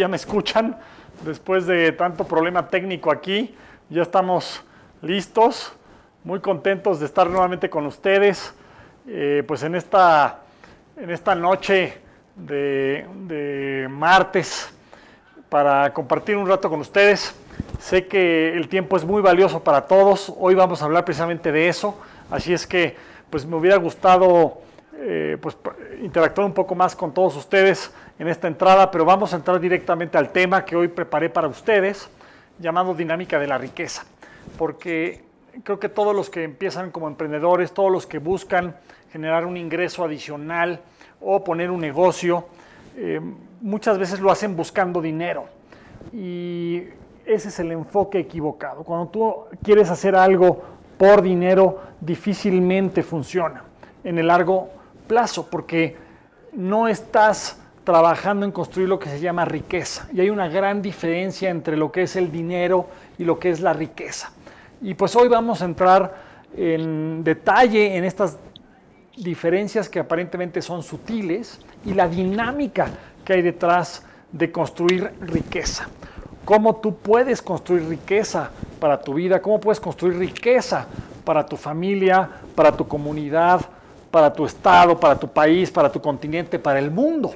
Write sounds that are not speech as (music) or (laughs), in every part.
Ya me escuchan después de tanto problema técnico aquí. Ya estamos listos, muy contentos de estar nuevamente con ustedes. Eh, pues en esta, en esta noche de, martes para compartir un rato con ustedes. Sé que el tiempo es muy valioso para todos. Hoy vamos a hablar precisamente de eso. Así es que pues me hubiera gustado eh, pues, interactuar un poco más con todos ustedes en esta entrada, pero vamos a entrar directamente al tema que hoy preparé para ustedes, llamado dinámica de la riqueza, porque creo que todos los que empiezan como emprendedores, todos los que buscan generar un ingreso adicional o poner un negocio, eh, muchas veces lo hacen buscando dinero. Y ese es el enfoque equivocado. Cuando tú quieres hacer algo por dinero, difícilmente funciona en el largo plazo, porque no estás trabajando en construir lo que se llama riqueza. Y hay una gran diferencia entre lo que es el dinero y lo que es la riqueza. Y pues hoy vamos a entrar en detalle en estas diferencias que aparentemente son sutiles y la dinámica que hay detrás de construir riqueza. Cómo tú puedes construir riqueza para tu vida, cómo puedes construir riqueza para tu familia, para tu comunidad, para tu estado, para tu país, para tu continente, para el mundo.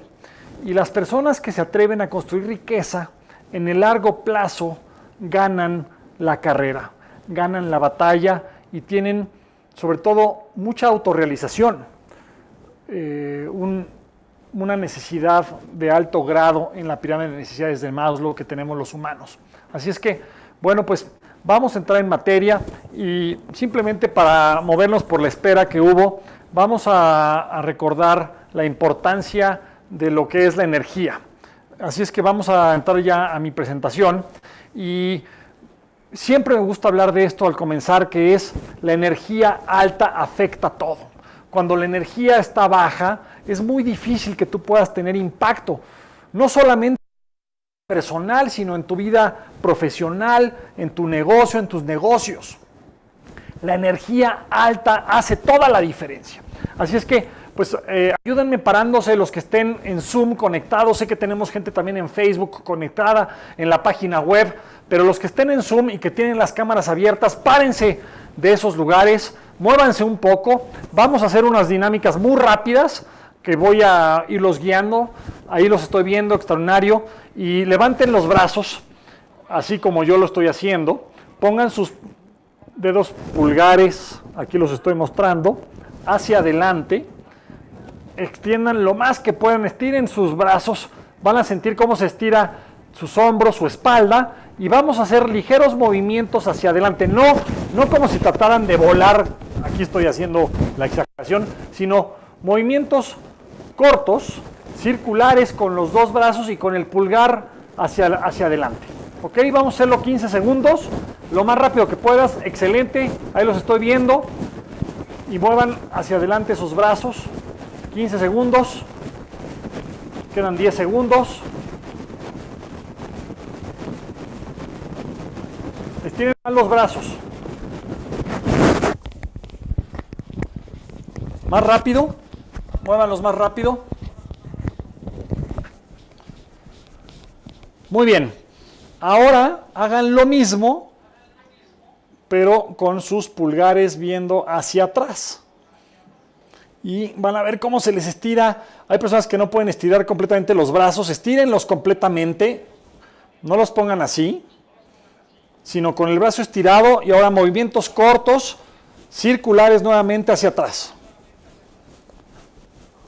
Y las personas que se atreven a construir riqueza en el largo plazo ganan la carrera, ganan la batalla y tienen sobre todo mucha autorrealización, eh, una necesidad de alto grado en la pirámide de necesidades de Maslow que tenemos los humanos. Así es que, bueno, pues vamos a entrar en materia y simplemente para movernos por la espera que hubo, vamos a recordar la importancia de lo que es la energía. Así es que vamos a entrar ya a mi presentación y siempre me gusta hablar de esto al comenzar, que es la energía alta afecta todo. Cuando la energía está baja, es muy difícil que tú puedas tener impacto, no solamente personal, sino en tu vida profesional, en tu negocio, en tus negocios. La energía alta hace toda la diferencia. Así es que pues eh, ayúdenme parándose los que estén en Zoom conectados. Sé que tenemos gente también en Facebook conectada, en la página web, pero los que estén en Zoom y que tienen las cámaras abiertas, párense de esos lugares, muévanse un poco. Vamos a hacer unas dinámicas muy rápidas que voy a irlos guiando. Ahí los estoy viendo, extraordinario. Y levanten los brazos, así como yo lo estoy haciendo. Pongan sus dedos pulgares, aquí los estoy mostrando, hacia adelante extiendan lo más que puedan, estiren sus brazos, van a sentir cómo se estira sus hombros, su espalda, y vamos a hacer ligeros movimientos hacia adelante, no, no como si trataran de volar, aquí estoy haciendo la exageración, sino movimientos cortos, circulares con los dos brazos y con el pulgar hacia, hacia adelante. Ok, vamos a hacerlo 15 segundos, lo más rápido que puedas, excelente, ahí los estoy viendo, y muevan hacia adelante sus brazos, 15 segundos. Quedan 10 segundos. Estiren los brazos. Más rápido. Muévanlos más rápido. Muy bien. Ahora hagan lo mismo, pero con sus pulgares viendo hacia atrás y van a ver cómo se les estira. Hay personas que no pueden estirar completamente los brazos, estírenlos completamente, no los pongan así, sino con el brazo estirado y ahora movimientos cortos, circulares nuevamente hacia atrás.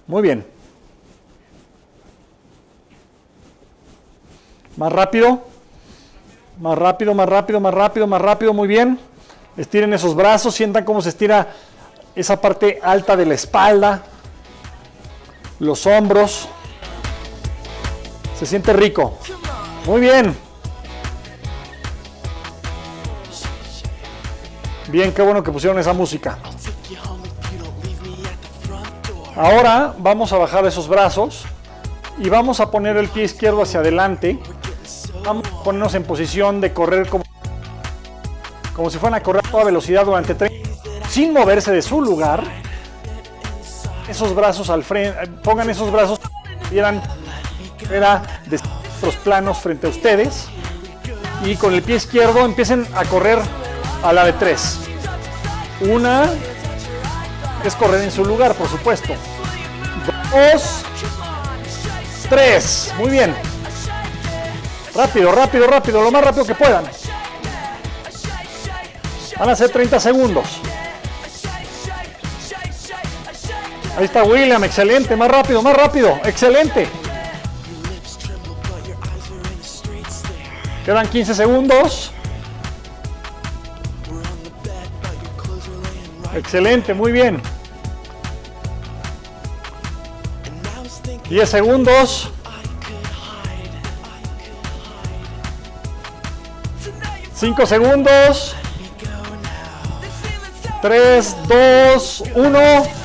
Muy bien. Más rápido. Más rápido, más rápido, más rápido, más rápido. Muy bien. Estiren esos brazos, sientan cómo se estira esa parte alta de la espalda, los hombros. Se siente rico. Muy bien. Bien, qué bueno que pusieron esa música. Ahora vamos a bajar esos brazos y vamos a poner el pie izquierdo hacia adelante. Vamos a ponernos en posición de correr como, como si fueran a correr a toda velocidad durante 30 sin moverse de su lugar, esos brazos al frente, eh, pongan esos brazos eran era de otros planos frente a ustedes y con el pie izquierdo empiecen a correr a la de tres. Una es correr en su lugar, por supuesto. Dos, tres. Muy bien. Rápido, rápido, rápido, lo más rápido que puedan. Van a ser 30 segundos. Ahí está William, excelente, más rápido, más rápido, excelente. Quedan 15 segundos. Excelente, muy bien. 10 segundos. 5 segundos. 3, 2, 1.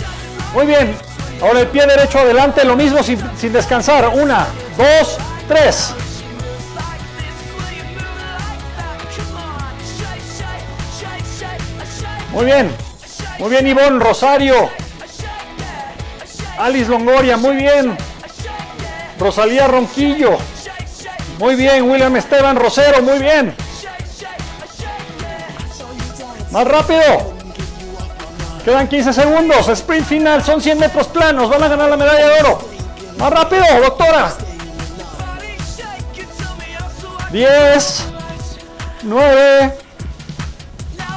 Muy bien. Ahora el pie derecho adelante, lo mismo sin, descansar. Una, dos, tres. Muy bien. Muy bien, Ivonne Rosario. Alice Longoria, muy bien. Rosalía Ronquillo. Muy bien, William Esteban Rosero, muy bien. Más rápido. Quedan 15 segundos. Sprint final. Son 100 metros planos. Van a ganar la medalla de oro. Más rápido, doctora. 10. 9.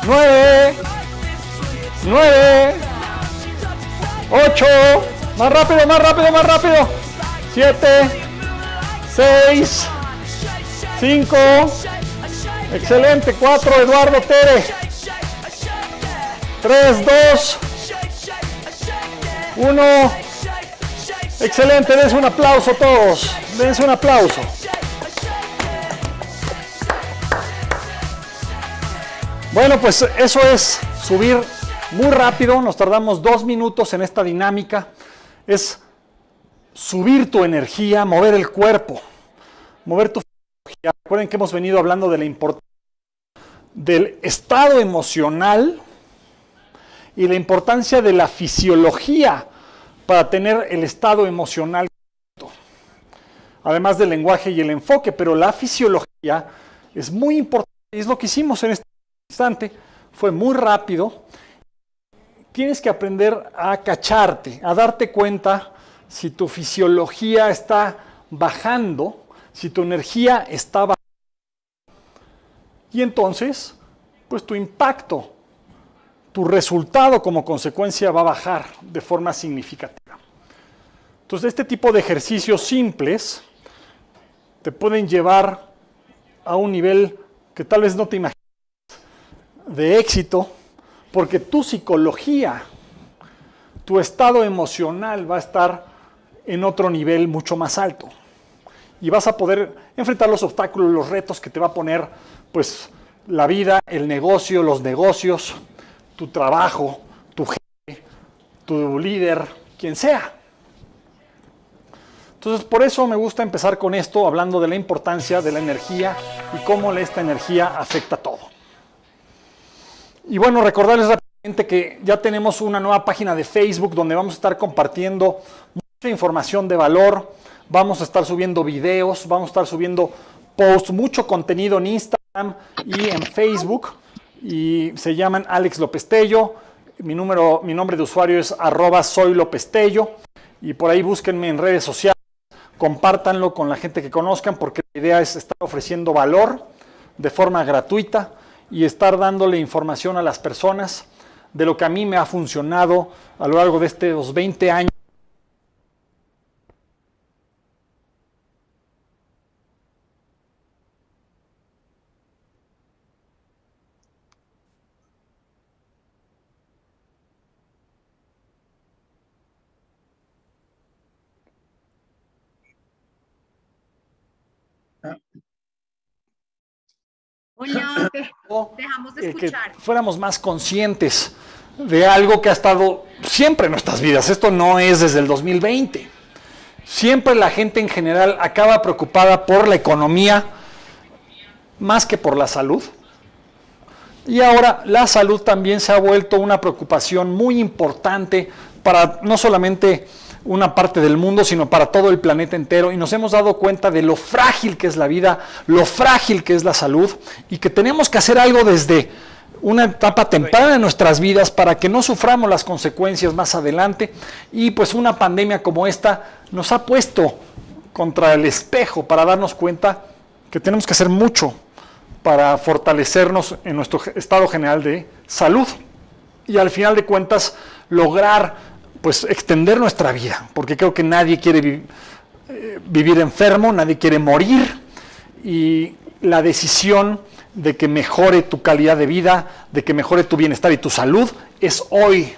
9. 9. 8. Más rápido, más rápido, más rápido. 7. 6. 5. Excelente. 4. Eduardo Pérez. 3, 2, 1. Excelente, dense un aplauso a todos. Dense un aplauso. Bueno, pues eso es subir muy rápido. Nos tardamos dos minutos en esta dinámica. Es subir tu energía, mover el cuerpo, mover tu energía, Recuerden que hemos venido hablando de la importancia del estado emocional y la importancia de la fisiología para tener el estado emocional, además del lenguaje y el enfoque, pero la fisiología es muy importante, Y es lo que hicimos en este instante, fue muy rápido. Tienes que aprender a cacharte, a darte cuenta si tu fisiología está bajando, si tu energía está bajando. Y entonces, pues tu impacto tu resultado como consecuencia va a bajar de forma significativa. Entonces, este tipo de ejercicios simples te pueden llevar a un nivel que tal vez no te imaginas de éxito, porque tu psicología, tu estado emocional va a estar en otro nivel mucho más alto. Y vas a poder enfrentar los obstáculos, los retos que te va a poner pues la vida, el negocio, los negocios, tu trabajo, tu jefe, tu líder, quien sea. Entonces, por eso me gusta empezar con esto, hablando de la importancia de la energía y cómo esta energía afecta a todo. Y bueno, recordarles rápidamente que ya tenemos una nueva página de Facebook donde vamos a estar compartiendo mucha información de valor, vamos a estar subiendo videos, vamos a estar subiendo posts, mucho contenido en Instagram y en Facebook y se llaman Alex Lopez Mi, número, mi nombre de usuario es arroba soy y por ahí búsquenme en redes sociales, compártanlo con la gente que conozcan porque la idea es estar ofreciendo valor de forma gratuita y estar dándole información a las personas de lo que a mí me ha funcionado a lo largo de estos 20 años dejamos de escuchar. Que fuéramos más conscientes de algo que ha estado siempre en nuestras vidas. Esto no es desde el 2020. Siempre la gente en general acaba preocupada por la economía más que por la salud. Y ahora la salud también se ha vuelto una preocupación muy importante para no solamente una parte del mundo, sino para todo el planeta entero. Y nos hemos dado cuenta de lo frágil que es la vida, lo frágil que es la salud y que tenemos que hacer algo desde una etapa temprana de nuestras vidas para que no suframos las consecuencias más adelante. Y pues una pandemia como esta nos ha puesto contra el espejo para darnos cuenta que tenemos que hacer mucho para fortalecernos en nuestro estado general de salud y al final de cuentas lograr pues extender nuestra vida, porque creo que nadie quiere eh, vivir enfermo, nadie quiere morir y la decisión de que mejore tu calidad de vida, de que mejore tu bienestar y tu salud, es hoy.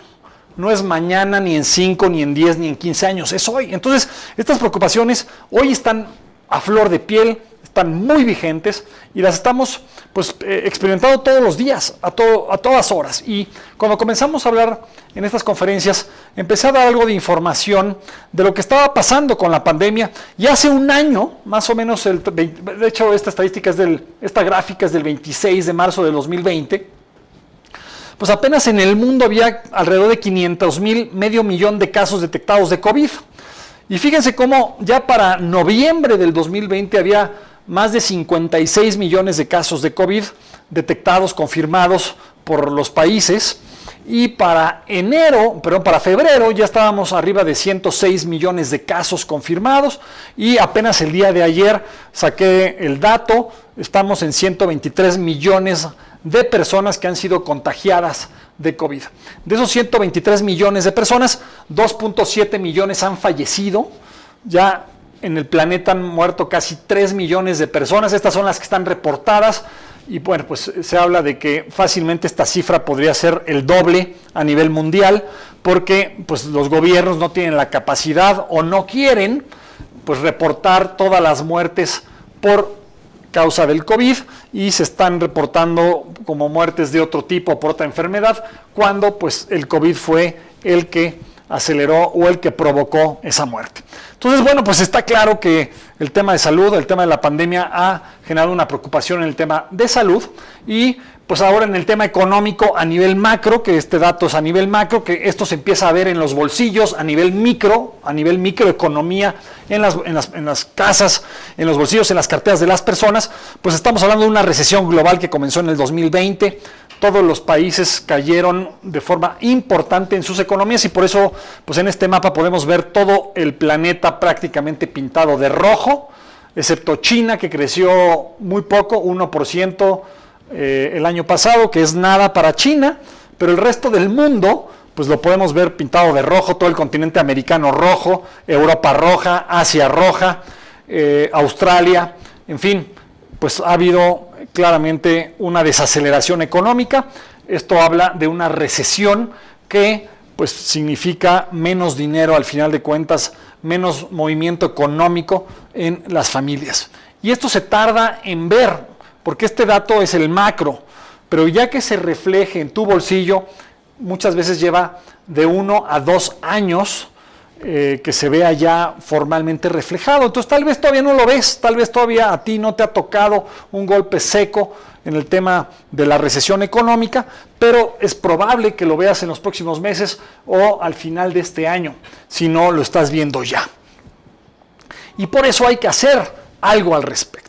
No es mañana, ni en 5, ni en 10, ni en 15 años, es hoy. Entonces, estas preocupaciones hoy están a flor de piel, están muy vigentes y las estamos pues, eh, experimentando todos los días, a, todo, a todas horas. Y cuando comenzamos a hablar en estas conferencias, empecé a dar algo de información de lo que estaba pasando con la pandemia. Y hace un año, más o menos, el, de hecho esta estadística es esta gráfica es del 26 de marzo de 2020, pues apenas en el mundo había alrededor de 500 mil, medio millón de casos detectados de COVID. Y fíjense cómo ya para noviembre del 2020 había más de 56 millones de casos de COVID detectados, confirmados por los países. Y para enero, perdón, para febrero ya estábamos arriba de 106 millones de casos confirmados y apenas el día de ayer saqué el dato, estamos en 123 millones de de personas que han sido contagiadas de COVID. De esos 123 millones de personas, 2.7 millones han fallecido. Ya en el planeta han muerto casi 3 millones de personas. Estas son las que están reportadas. Y bueno, pues eh, se habla de que fácilmente esta cifra podría ser el doble a nivel mundial, porque pues los gobiernos no tienen la capacidad o no quieren pues reportar todas las muertes por causa del COVID y se están reportando como muertes de otro tipo por otra enfermedad, cuando pues el COVID fue el que aceleró o el que provocó esa muerte. Entonces, bueno, pues está claro que el tema de salud, el tema de la pandemia ha generado una preocupación en el tema de salud y pues ahora en el tema económico a nivel macro, que este dato es a nivel macro, que esto se empieza a ver en los bolsillos, a nivel micro, a nivel microeconomía, en las, en las, casas, en los bolsillos, en las carteras de las personas, pues estamos hablando de una recesión global que comenzó en el 2020. Todos los países cayeron de forma importante en sus economías y por eso, pues en este mapa podemos ver todo el planeta prácticamente pintado de rojo, excepto China, que creció muy poco, 1% eh, el año pasado, que es nada para China, pero el resto del mundo, pues lo podemos ver pintado de rojo, todo el continente americano rojo, Europa roja, Asia roja, eh, Australia, en fin, pues ha habido claramente una desaceleración económica. Esto habla de una recesión que pues significa menos dinero al final de cuentas, menos movimiento económico en las familias. Y esto se tarda en ver porque este dato es el macro, pero ya que se refleje en tu bolsillo, muchas veces lleva de uno a dos años eh, que se vea ya formalmente reflejado. Entonces tal vez todavía no lo ves, tal vez todavía a ti no te ha tocado un golpe seco en el tema de la recesión económica, pero es probable que lo veas en los próximos meses o al final de este año, si no lo estás viendo ya. Y por eso hay que hacer algo al respecto.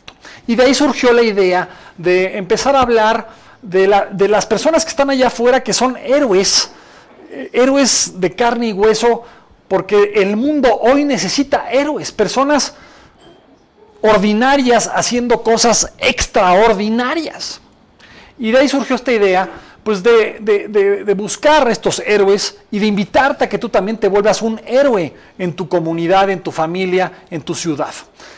Y de ahí surgió la idea de empezar a hablar de, la, de las personas que están allá afuera que son héroes, eh, héroes de carne y hueso, porque el mundo hoy necesita héroes, personas ordinarias haciendo cosas extraordinarias. Y de ahí surgió esta idea pues de, de, de, buscar estos héroes y de invitarte a que tú también te vuelvas un héroe en tu comunidad, en tu familia, en tu ciudad.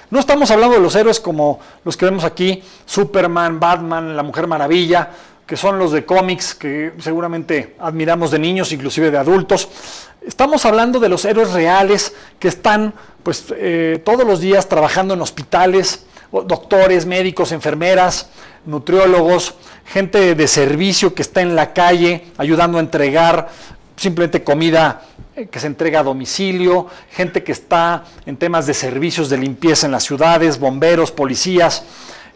No estamos hablando de los héroes como los que vemos aquí, Superman, Batman, la Mujer Maravilla, que son los de cómics que seguramente admiramos de niños, inclusive de adultos. Estamos hablando de los héroes reales que están pues, eh, todos los días trabajando en hospitales, doctores, médicos, enfermeras, nutriólogos, gente de servicio que está en la calle ayudando a entregar simplemente comida eh, que se entrega a domicilio, gente que está en temas de servicios de limpieza en las ciudades, bomberos, policías,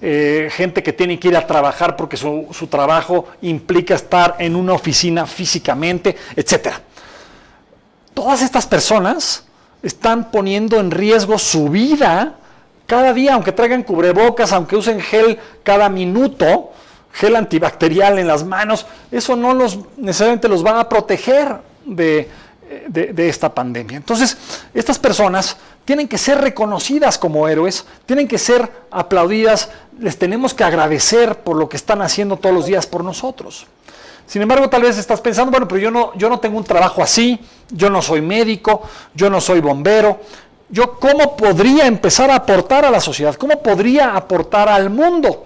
eh, gente que tiene que ir a trabajar porque su, su trabajo implica estar en una oficina físicamente, etc. Todas estas personas están poniendo en riesgo su vida cada día, aunque traigan cubrebocas, aunque usen gel cada minuto, gel antibacterial en las manos, eso no los necesariamente los va a proteger de, esta pandemia. Entonces, estas personas tienen que ser reconocidas como héroes, tienen que ser aplaudidas, les tenemos que agradecer por lo que están haciendo todos los días por nosotros. Sin embargo, tal vez estás pensando, bueno, pero yo no, yo no tengo un trabajo así, yo no soy médico, yo no soy bombero, yo cómo podría empezar a aportar a la sociedad, cómo podría aportar al mundo.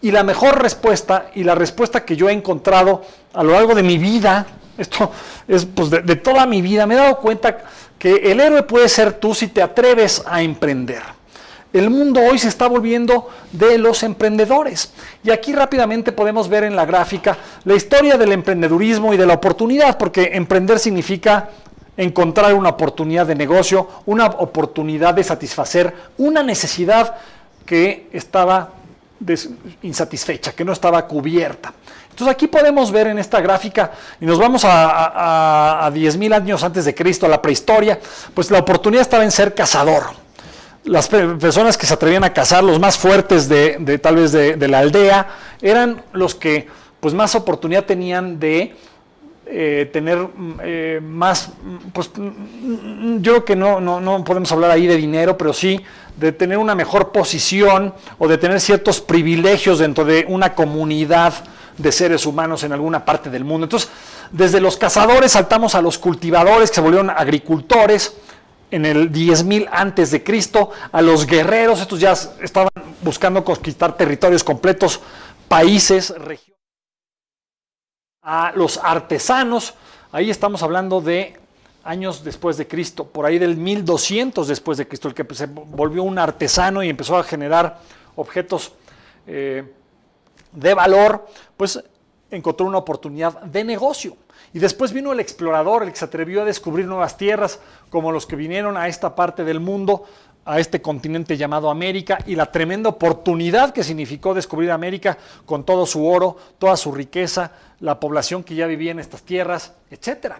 Y la mejor respuesta y la respuesta que yo he encontrado a lo largo de mi vida, (laughs) esto es pues, de, de toda mi vida, me he dado cuenta que el héroe puede ser tú si te atreves a emprender. El mundo hoy se está volviendo de los emprendedores. Y aquí rápidamente podemos ver en la gráfica la historia del emprendedurismo y de la oportunidad, porque emprender significa encontrar una oportunidad de negocio, una oportunidad de satisfacer una necesidad que estaba insatisfecha, que no estaba cubierta. Entonces aquí podemos ver en esta gráfica, y nos vamos a, a, mil 10.000 años antes de Cristo, a la prehistoria, pues la oportunidad estaba en ser cazador. Las personas que se atrevían a cazar, los más fuertes de, tal vez de, de la aldea, eran los que pues más oportunidad tenían de eh, tener mm, eh, más, mm, pues mm, yo creo que no, no, no, podemos hablar ahí de dinero, pero sí de tener una mejor posición o de tener ciertos privilegios dentro de una comunidad de seres humanos en alguna parte del mundo. Entonces, desde los cazadores saltamos a los cultivadores que se volvieron agricultores en el 10.000 antes de Cristo, a los guerreros, estos ya estaban buscando conquistar territorios completos, países, regiones a los artesanos. Ahí estamos hablando de años después de Cristo, por ahí del 1200 después de Cristo, el que se volvió un artesano y empezó a generar objetos eh, de valor, pues encontró una oportunidad de negocio. Y después vino el explorador, el que se atrevió a descubrir nuevas tierras, como los que vinieron a esta parte del mundo a este continente llamado América y la tremenda oportunidad que significó descubrir América con todo su oro, toda su riqueza, la población que ya vivía en estas tierras, etc.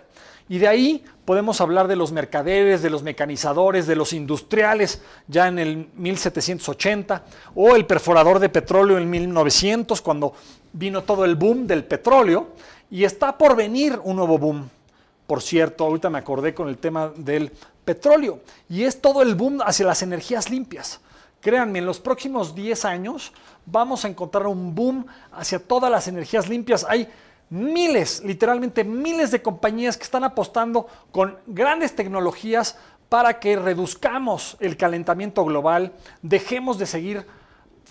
Y de ahí podemos hablar de los mercaderes, de los mecanizadores, de los industriales ya en el 1780 o el perforador de petróleo en 1900 cuando vino todo el boom del petróleo y está por venir un nuevo boom por cierto, ahorita me acordé con el tema del petróleo, y es todo el boom hacia las energías limpias. Créanme, en los próximos 10 años vamos a encontrar un boom hacia todas las energías limpias. Hay miles, literalmente miles de compañías que están apostando con grandes tecnologías para que reduzcamos el calentamiento global, dejemos de seguir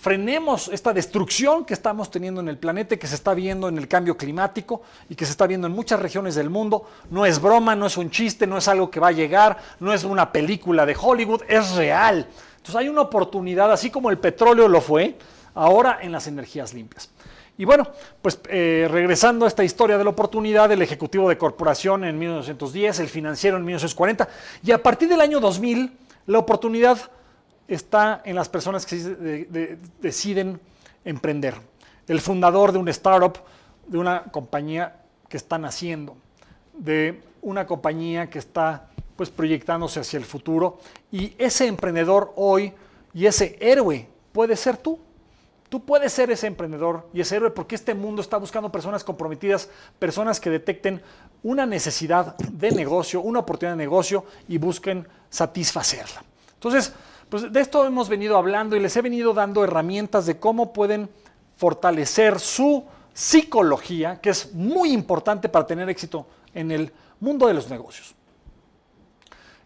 frenemos esta destrucción que estamos teniendo en el planeta, que se está viendo en el cambio climático y que se está viendo en muchas regiones del mundo. No es broma, no es un chiste, no es algo que va a llegar, no es una película de Hollywood, es real. Entonces hay una oportunidad, así como el petróleo lo fue, ahora en las energías limpias. Y bueno, pues eh, regresando a esta historia de la oportunidad, el ejecutivo de corporación en 1910, el financiero en 1940, y a partir del año 2000, la oportunidad está en las personas que deciden emprender. El fundador de un startup, de una compañía que está naciendo, de una compañía que está pues proyectándose hacia el futuro y ese emprendedor hoy y ese héroe puede ser tú. Tú puedes ser ese emprendedor y ese héroe porque este mundo está buscando personas comprometidas, personas que detecten una necesidad de negocio, una oportunidad de negocio y busquen satisfacerla. Entonces, pues de esto hemos venido hablando y les he venido dando herramientas de cómo pueden fortalecer su psicología, que es muy importante para tener éxito en el mundo de los negocios.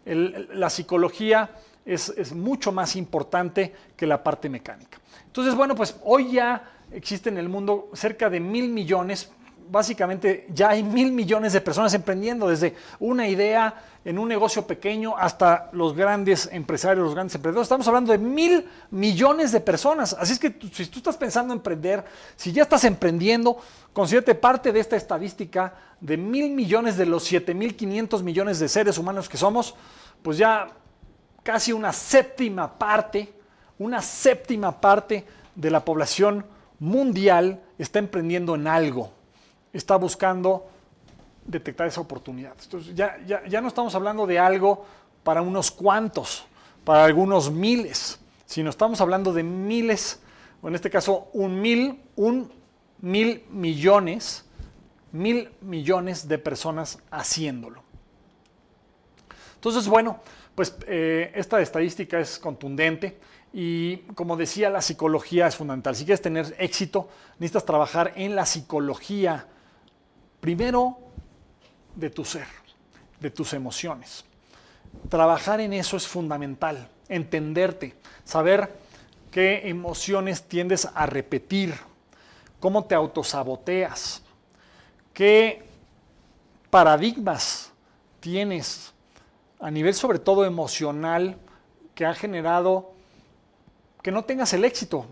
la psicología es, es, mucho más importante que la parte mecánica. Entonces, bueno, pues hoy ya existe en el mundo cerca de mil millones, básicamente ya hay mil millones de personas emprendiendo, desde una idea en un negocio pequeño hasta los grandes empresarios, los grandes emprendedores. Estamos hablando de mil millones de personas. Así es que si tú estás pensando en emprender, si ya estás emprendiendo, considérate parte de esta estadística de mil millones de los 7.500 millones de seres humanos que somos, pues ya casi una séptima parte, una séptima parte de la población mundial está emprendiendo en algo está buscando detectar esa oportunidad. Entonces, ya, ya, no estamos hablando de algo para unos cuantos, para algunos miles, sino estamos hablando de miles, o en este caso un mil, un mil millones, mil millones de personas haciéndolo. Entonces, bueno, pues eh, esta estadística es contundente y como decía, la psicología es fundamental. Si quieres tener éxito, necesitas trabajar en la psicología Primero, de tu ser, de tus emociones. Trabajar en eso es fundamental, entenderte, saber qué emociones tiendes a repetir, cómo te autosaboteas, qué paradigmas tienes a nivel sobre todo emocional que ha generado que no tengas el éxito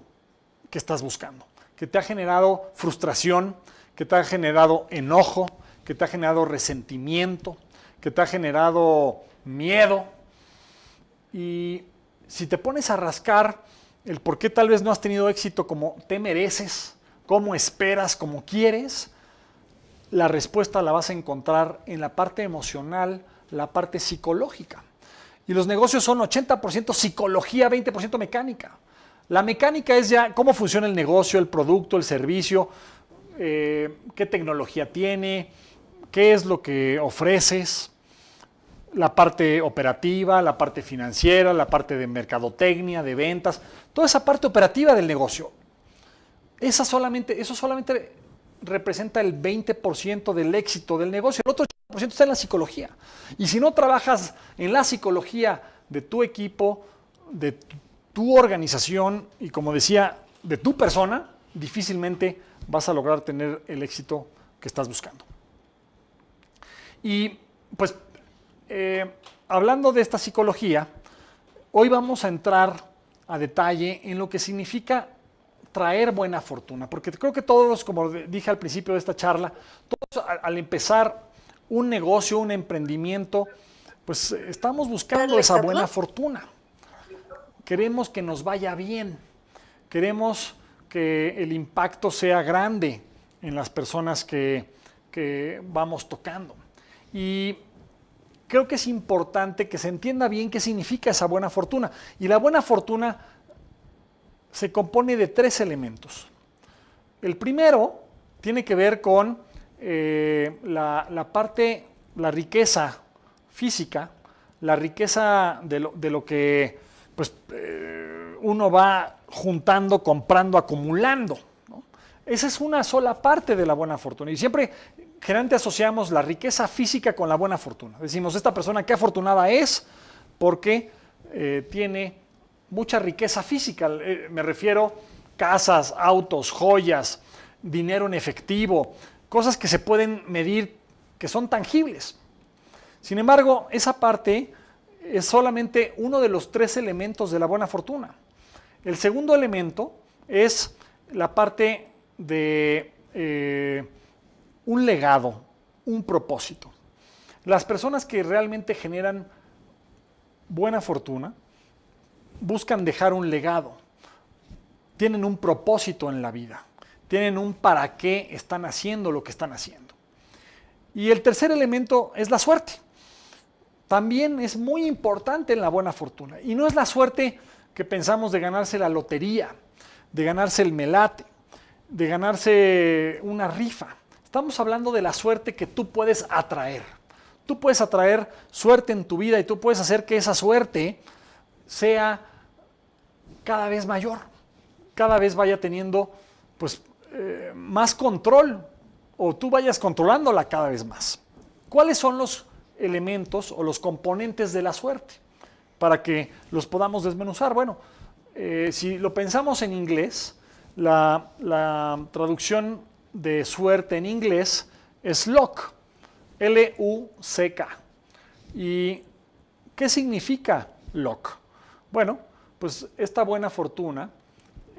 que estás buscando, que te ha generado frustración, que te ha generado enojo, que te ha generado resentimiento, que te ha generado miedo. Y si te pones a rascar el por qué tal vez no has tenido éxito como te mereces, como esperas, como quieres, la respuesta la vas a encontrar en la parte emocional, la parte psicológica. Y los negocios son 80% psicología, 20% mecánica. La mecánica es ya cómo funciona el negocio, el producto, el servicio, eh, qué tecnología tiene, qué es lo que ofreces, la parte operativa, la parte financiera, la parte de mercadotecnia, de ventas, toda esa parte operativa del negocio. Esa solamente, eso solamente representa el 20% del éxito del negocio. El otro 80% está en la psicología. Y si no trabajas en la psicología de tu equipo, de tu organización y como decía, de tu persona, difícilmente vas a lograr tener el éxito que estás buscando. Y pues eh, hablando de esta psicología, hoy vamos a entrar a detalle en lo que significa traer buena fortuna, porque creo que todos, como dije al principio de esta charla, todos al empezar un negocio, un emprendimiento, pues estamos buscando esa buena fortuna. Queremos que nos vaya bien, queremos que el impacto sea grande en las personas que, vamos tocando. Y creo que es importante que se entienda bien qué significa esa buena fortuna. Y la buena fortuna se compone de tres elementos. El primero tiene que ver con eh, la, parte, la riqueza física, la riqueza de lo, que, pues, eh, uno va juntando, comprando, acumulando. Esa es una sola parte de la buena fortuna. Y siempre generalmente asociamos la riqueza física con la buena fortuna. Decimos, esta persona qué afortunada es porque eh, tiene mucha riqueza física. Eh, me refiero casas, autos, joyas, dinero en efectivo, cosas que se pueden medir, que son tangibles. Sin embargo, esa parte es solamente uno de los tres elementos de la buena fortuna. El segundo elemento es la parte de eh, un legado, un propósito. Las personas que realmente generan buena fortuna buscan dejar un legado, tienen un propósito en la vida, tienen un para qué están haciendo lo que están haciendo. Y el tercer elemento es la suerte. También es muy importante en la buena fortuna. Y no es la suerte que pensamos de ganarse la lotería, de ganarse el melate, de ganarse una rifa. Estamos hablando de la suerte que tú puedes atraer. Tú puedes atraer suerte en tu vida y tú puedes hacer que esa suerte sea cada vez mayor, cada vez vaya teniendo pues eh, más control o tú vayas controlándola cada vez más. ¿Cuáles son los elementos o los componentes de la suerte? para que los podamos desmenuzar. Bueno, eh, si lo pensamos en inglés, la, la, traducción de suerte en inglés es luck, L-U-C-K. ¿Y qué significa luck? Bueno, pues esta buena fortuna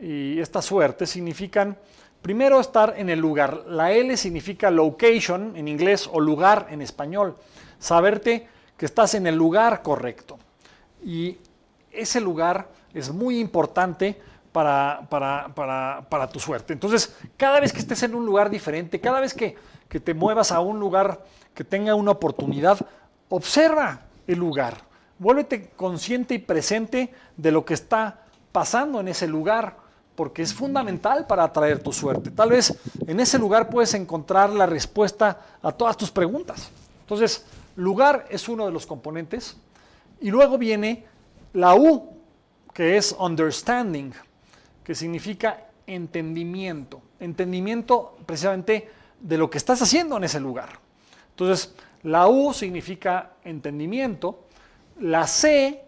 y esta suerte significan primero estar en el lugar. La L significa location en inglés o lugar en español. Saberte que estás en el lugar correcto y ese lugar es muy importante para, para, tu suerte. Entonces, cada vez que estés en un lugar diferente, cada vez que, que te muevas a un lugar que tenga una oportunidad, observa el lugar. Vuélvete consciente y presente de lo que está pasando en ese lugar, porque es fundamental para atraer tu suerte. Tal vez en ese lugar puedes encontrar la respuesta a todas tus preguntas. Entonces, lugar es uno de los componentes. Y luego viene la U, que es understanding, que significa entendimiento. Entendimiento precisamente de lo que estás haciendo en ese lugar. Entonces, la U significa entendimiento, la C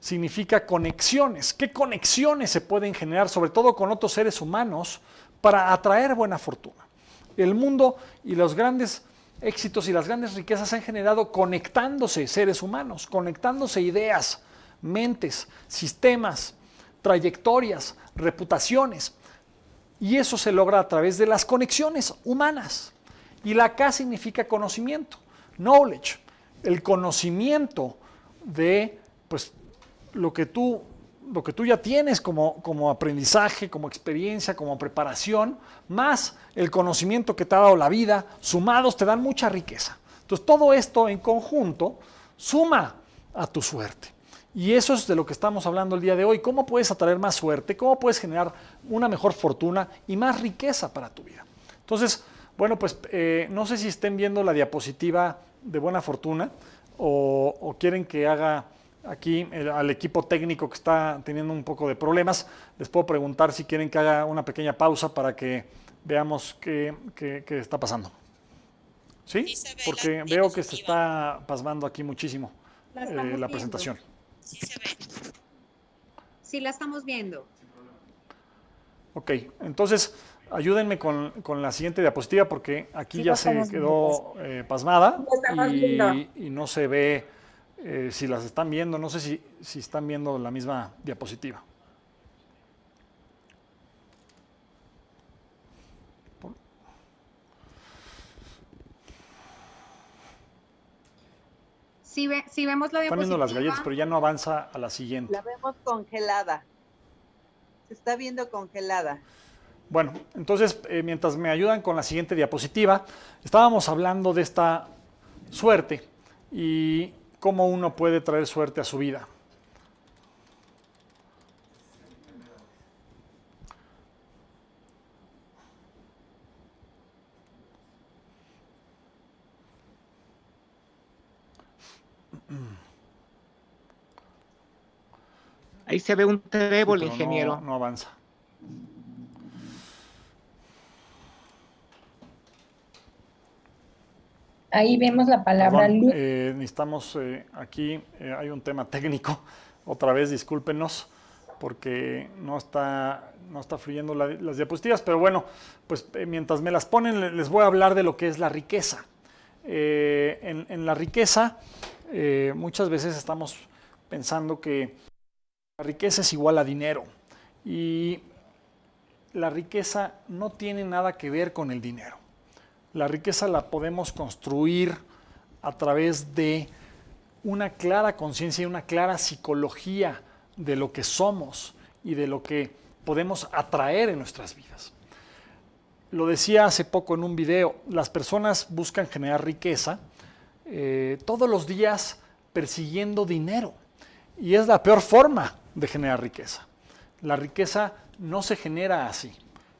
significa conexiones. ¿Qué conexiones se pueden generar, sobre todo con otros seres humanos, para atraer buena fortuna? El mundo y los grandes éxitos y las grandes riquezas se han generado conectándose seres humanos, conectándose ideas, mentes, sistemas, trayectorias, reputaciones. Y eso se logra a través de las conexiones humanas. Y la K significa conocimiento, knowledge, el conocimiento de pues, lo que tú lo que tú ya tienes como, como aprendizaje, como experiencia, como preparación, más el conocimiento que te ha dado la vida, sumados te dan mucha riqueza. Entonces todo esto en conjunto suma a tu suerte. Y eso es de lo que estamos hablando el día de hoy. ¿Cómo puedes atraer más suerte? ¿Cómo puedes generar una mejor fortuna y más riqueza para tu vida? Entonces, bueno, pues eh, no sé si estén viendo la diapositiva de buena fortuna o quieren que haga aquí al equipo técnico que está teniendo un poco de problemas. Les puedo preguntar si quieren que haga una pequeña pausa para que veamos qué, está pasando. ¿Sí? Porque veo que se está pasmando aquí muchísimo la, eh, presentación. Sí la estamos viendo. Ok, entonces ayúdenme con, la siguiente diapositiva porque aquí ya se quedó eh, pasmada y, y, no se ve eh, si las están viendo, no sé si, están viendo la misma diapositiva. Si, vemos la Están viendo las galletas, pero ya no avanza a la siguiente. La vemos congelada. Se está viendo congelada. Bueno, entonces, eh, mientras me ayudan con la siguiente diapositiva, estábamos hablando de esta suerte y cómo uno puede traer suerte a su vida. Ahí se ve un trébol, ingeniero. No, no avanza. Ahí vemos la palabra luz. Eh, necesitamos eh, aquí, eh, hay un tema técnico, (laughs) otra vez discúlpenos porque no está, no está fluyendo las diapositivas, pero bueno, pues mientras me las ponen les voy a hablar de lo que es la riqueza. en, la riqueza muchas veces estamos pensando que la riqueza es igual a dinero y la riqueza no tiene nada que ver con el dinero. La riqueza la podemos construir a través de una clara conciencia y una clara psicología de lo que somos y de lo que podemos atraer en nuestras vidas. Lo decía hace poco en un video, las personas buscan generar riqueza eh, todos los días persiguiendo dinero y es la peor forma de generar riqueza. La riqueza no se genera así,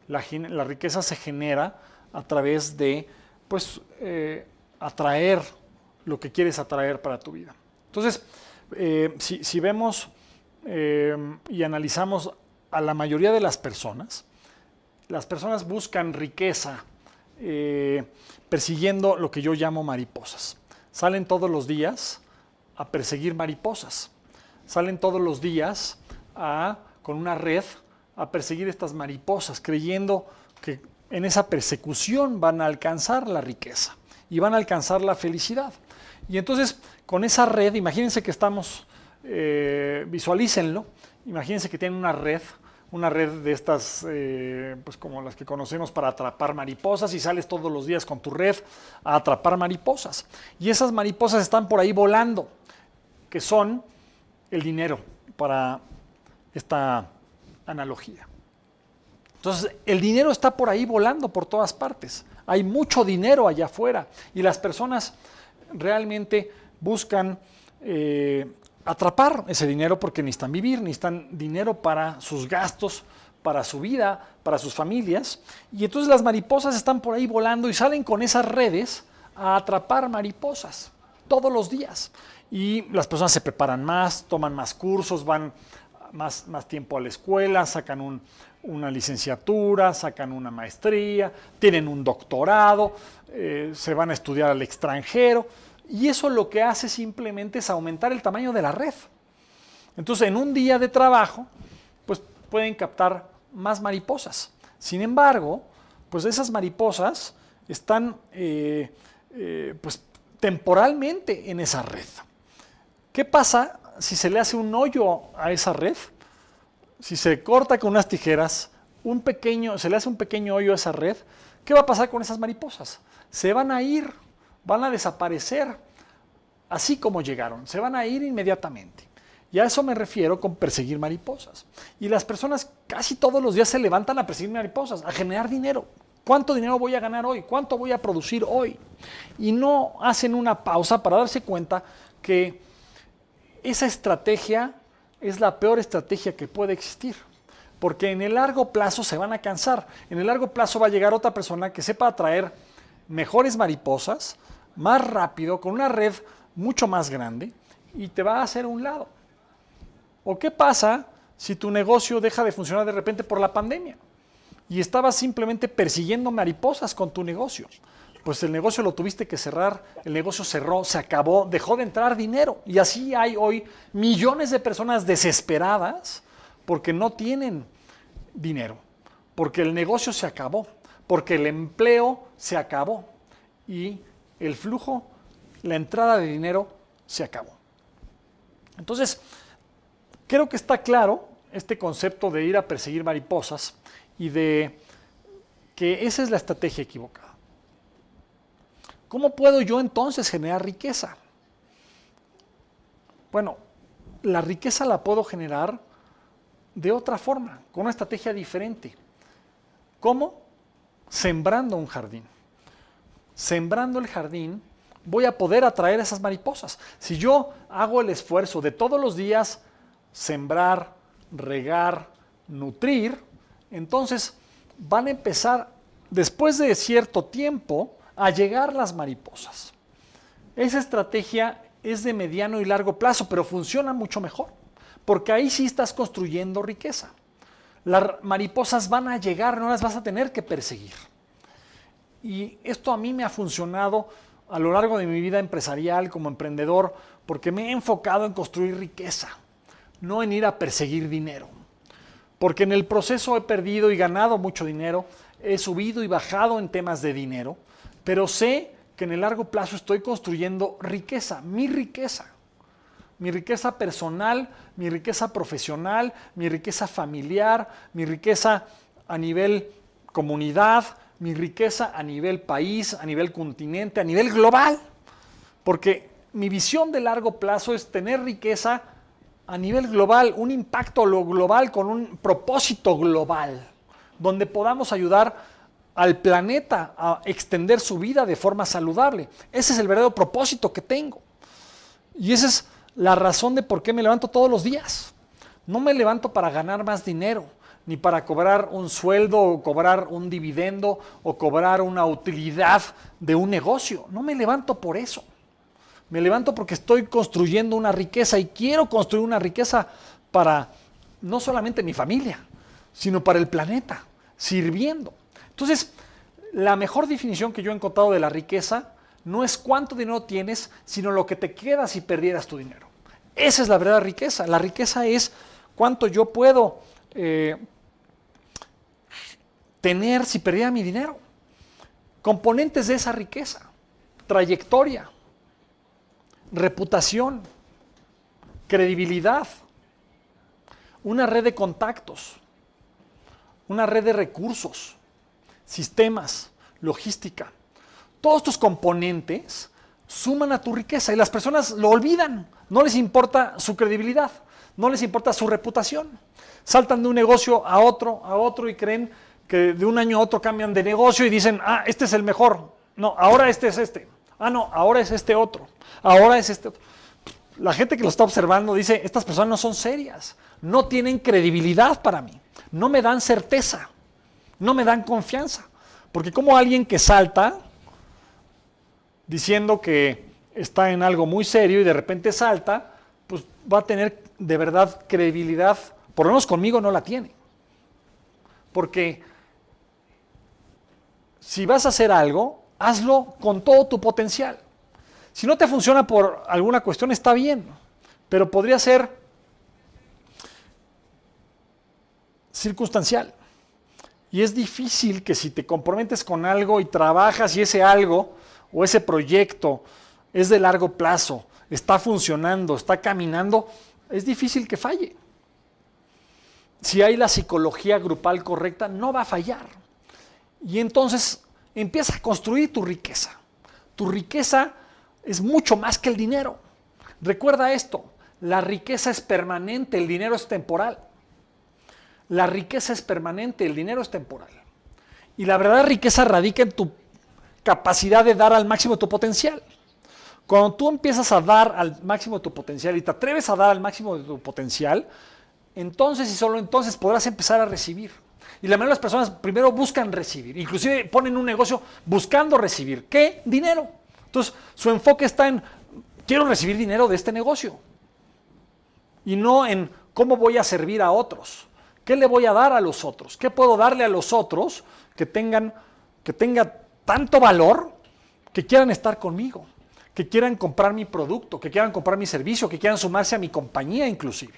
la riqueza se genera a través de pues, eh, atraer lo que quieres atraer para tu vida. Entonces, eh, si, vemos eh, y analizamos a la mayoría de las personas, las personas buscan riqueza persiguiendo lo que yo llamo mariposas. Salen todos los días a perseguir mariposas. Salen todos los días a, con una red a perseguir estas mariposas, creyendo que en esa persecución van a alcanzar la riqueza y van a alcanzar la felicidad. Y entonces, con esa red, imagínense que estamos, eh, visualícenlo, imagínense que tienen una red, una red de estas, eh, pues como las que conocemos para atrapar mariposas y sales todos los días con tu red a atrapar mariposas. Y esas mariposas están por ahí volando, que son el dinero para esta analogía. Entonces, el dinero está por ahí volando por todas partes. Hay mucho dinero allá afuera y las personas realmente buscan eh, atrapar ese dinero porque necesitan vivir, necesitan dinero para sus gastos, para su vida, para sus familias. Y entonces las mariposas están por ahí volando y salen con esas redes a atrapar mariposas todos los días. Y las personas se preparan más, toman más cursos, van más tiempo a la escuela, sacan un, una licenciatura, sacan una maestría, tienen un doctorado, eh, se van a estudiar al extranjero y eso lo que hace simplemente es aumentar el tamaño de la red. Entonces, en un día de trabajo, pues pueden captar más mariposas. Sin embargo, pues esas mariposas están eh, eh, pues temporalmente en esa red. ¿Qué pasa si se le hace un hoyo a esa red? si se corta con unas tijeras, un pequeño, se le hace un pequeño hoyo a esa red, ¿qué va a pasar con esas mariposas? Se van a ir, van a desaparecer, así como llegaron, se van a ir inmediatamente. Y a eso me refiero con perseguir mariposas. Y las personas casi todos los días se levantan a perseguir mariposas, a generar dinero. ¿Cuánto dinero voy a ganar hoy? ¿Cuánto voy a producir hoy? Y no hacen una pausa para darse cuenta que esa estrategia es la peor estrategia que puede existir. Porque en el largo plazo se van a cansar. En el largo plazo va a llegar otra persona que sepa atraer mejores mariposas, más rápido, con una red mucho más grande y te va a hacer un lado. ¿O qué pasa si tu negocio deja de funcionar de repente por la pandemia y estabas simplemente persiguiendo mariposas con tu negocio? pues el negocio lo tuviste que cerrar, el negocio cerró, se acabó, dejó de entrar dinero. Y así hay hoy millones de personas desesperadas porque no tienen dinero, porque el negocio se acabó, porque el empleo se acabó y el flujo, la entrada de dinero se acabó. Entonces, creo que está claro este concepto de ir a perseguir mariposas y de que esa es la estrategia equivocada. ¿Cómo puedo yo entonces generar riqueza? Bueno, la riqueza la puedo generar de otra forma, con una estrategia diferente. ¿Cómo? Sembrando un jardín. Sembrando el jardín voy a poder atraer esas mariposas. Si yo hago el esfuerzo de todos los días sembrar, regar, nutrir, entonces van a empezar, después de cierto tiempo, a llegar las mariposas. Esa estrategia es de mediano y largo plazo, pero funciona mucho mejor, porque ahí sí estás construyendo riqueza. Las mariposas van a llegar, no las vas a tener que perseguir. Y esto a mí me ha funcionado a lo largo de mi vida empresarial como emprendedor, porque me he enfocado en construir riqueza, no en ir a perseguir dinero. Porque en el proceso he perdido y ganado mucho dinero, he subido y bajado en temas de dinero, pero sé que en el largo plazo estoy construyendo riqueza, mi riqueza. Mi riqueza personal, mi riqueza profesional, mi riqueza familiar, mi riqueza a nivel comunidad, mi riqueza a nivel país, a nivel continente, a nivel global. Porque mi visión de largo plazo es tener riqueza a nivel global, un impacto global con un propósito global, donde podamos ayudar al planeta a extender su vida de forma saludable. Ese es el verdadero propósito que tengo. Y esa es la razón de por qué me levanto todos los días. No me levanto para ganar más dinero, ni para cobrar un sueldo o cobrar un dividendo o cobrar una utilidad de un negocio. No me levanto por eso. Me levanto porque estoy construyendo una riqueza y quiero construir una riqueza para no solamente mi familia, sino para el planeta, sirviendo. Entonces, la mejor definición que yo he encontrado de la riqueza no es cuánto dinero tienes, sino lo que te queda si perdieras tu dinero. Esa es la verdadera riqueza. La riqueza es cuánto yo puedo eh, tener si perdiera mi dinero. Componentes de esa riqueza. Trayectoria, reputación, credibilidad, una red de contactos, una red de recursos, sistemas, logística. Todos tus componentes suman a tu riqueza y las personas lo olvidan. No les importa su credibilidad, no les importa su reputación. Saltan de un negocio a otro, a otro y creen que de un año a otro cambian de negocio y dicen, ah, este es el mejor. No, ahora este es este. Ah, no, ahora es este otro. Ahora es este otro. La gente que lo está observando dice, estas personas no son serias, no tienen credibilidad para mí, no me dan certeza no me dan confianza. Porque como alguien que salta diciendo que está en algo muy serio y de repente salta, pues va a tener de verdad credibilidad, por lo menos conmigo no la tiene. Porque si vas a hacer algo, hazlo con todo tu potencial. Si no te funciona por alguna cuestión, está bien, pero podría ser circunstancial. Y es difícil que si te comprometes con algo y trabajas y ese algo o ese proyecto es de largo plazo, está funcionando, está caminando, es difícil que falle. Si hay la psicología grupal correcta, no va a fallar. Y entonces empieza a construir tu riqueza. Tu riqueza es mucho más que el dinero. Recuerda esto, la riqueza es permanente, el dinero es temporal. La riqueza es permanente, el dinero es temporal. Y la verdadera riqueza radica en tu capacidad de dar al máximo tu potencial. Cuando tú empiezas a dar al máximo tu potencial y te atreves a dar al máximo de tu potencial, entonces y solo entonces podrás empezar a recibir. Y la mayoría de las personas primero buscan recibir, inclusive ponen un negocio buscando recibir. ¿Qué? Dinero. Entonces su enfoque está en, quiero recibir dinero de este negocio. Y no en cómo voy a servir a otros. ¿Qué le voy a dar a los otros? ¿Qué puedo darle a los otros que tengan que tenga tanto valor que quieran estar conmigo, que quieran comprar mi producto, que quieran comprar mi servicio, que quieran sumarse a mi compañía inclusive?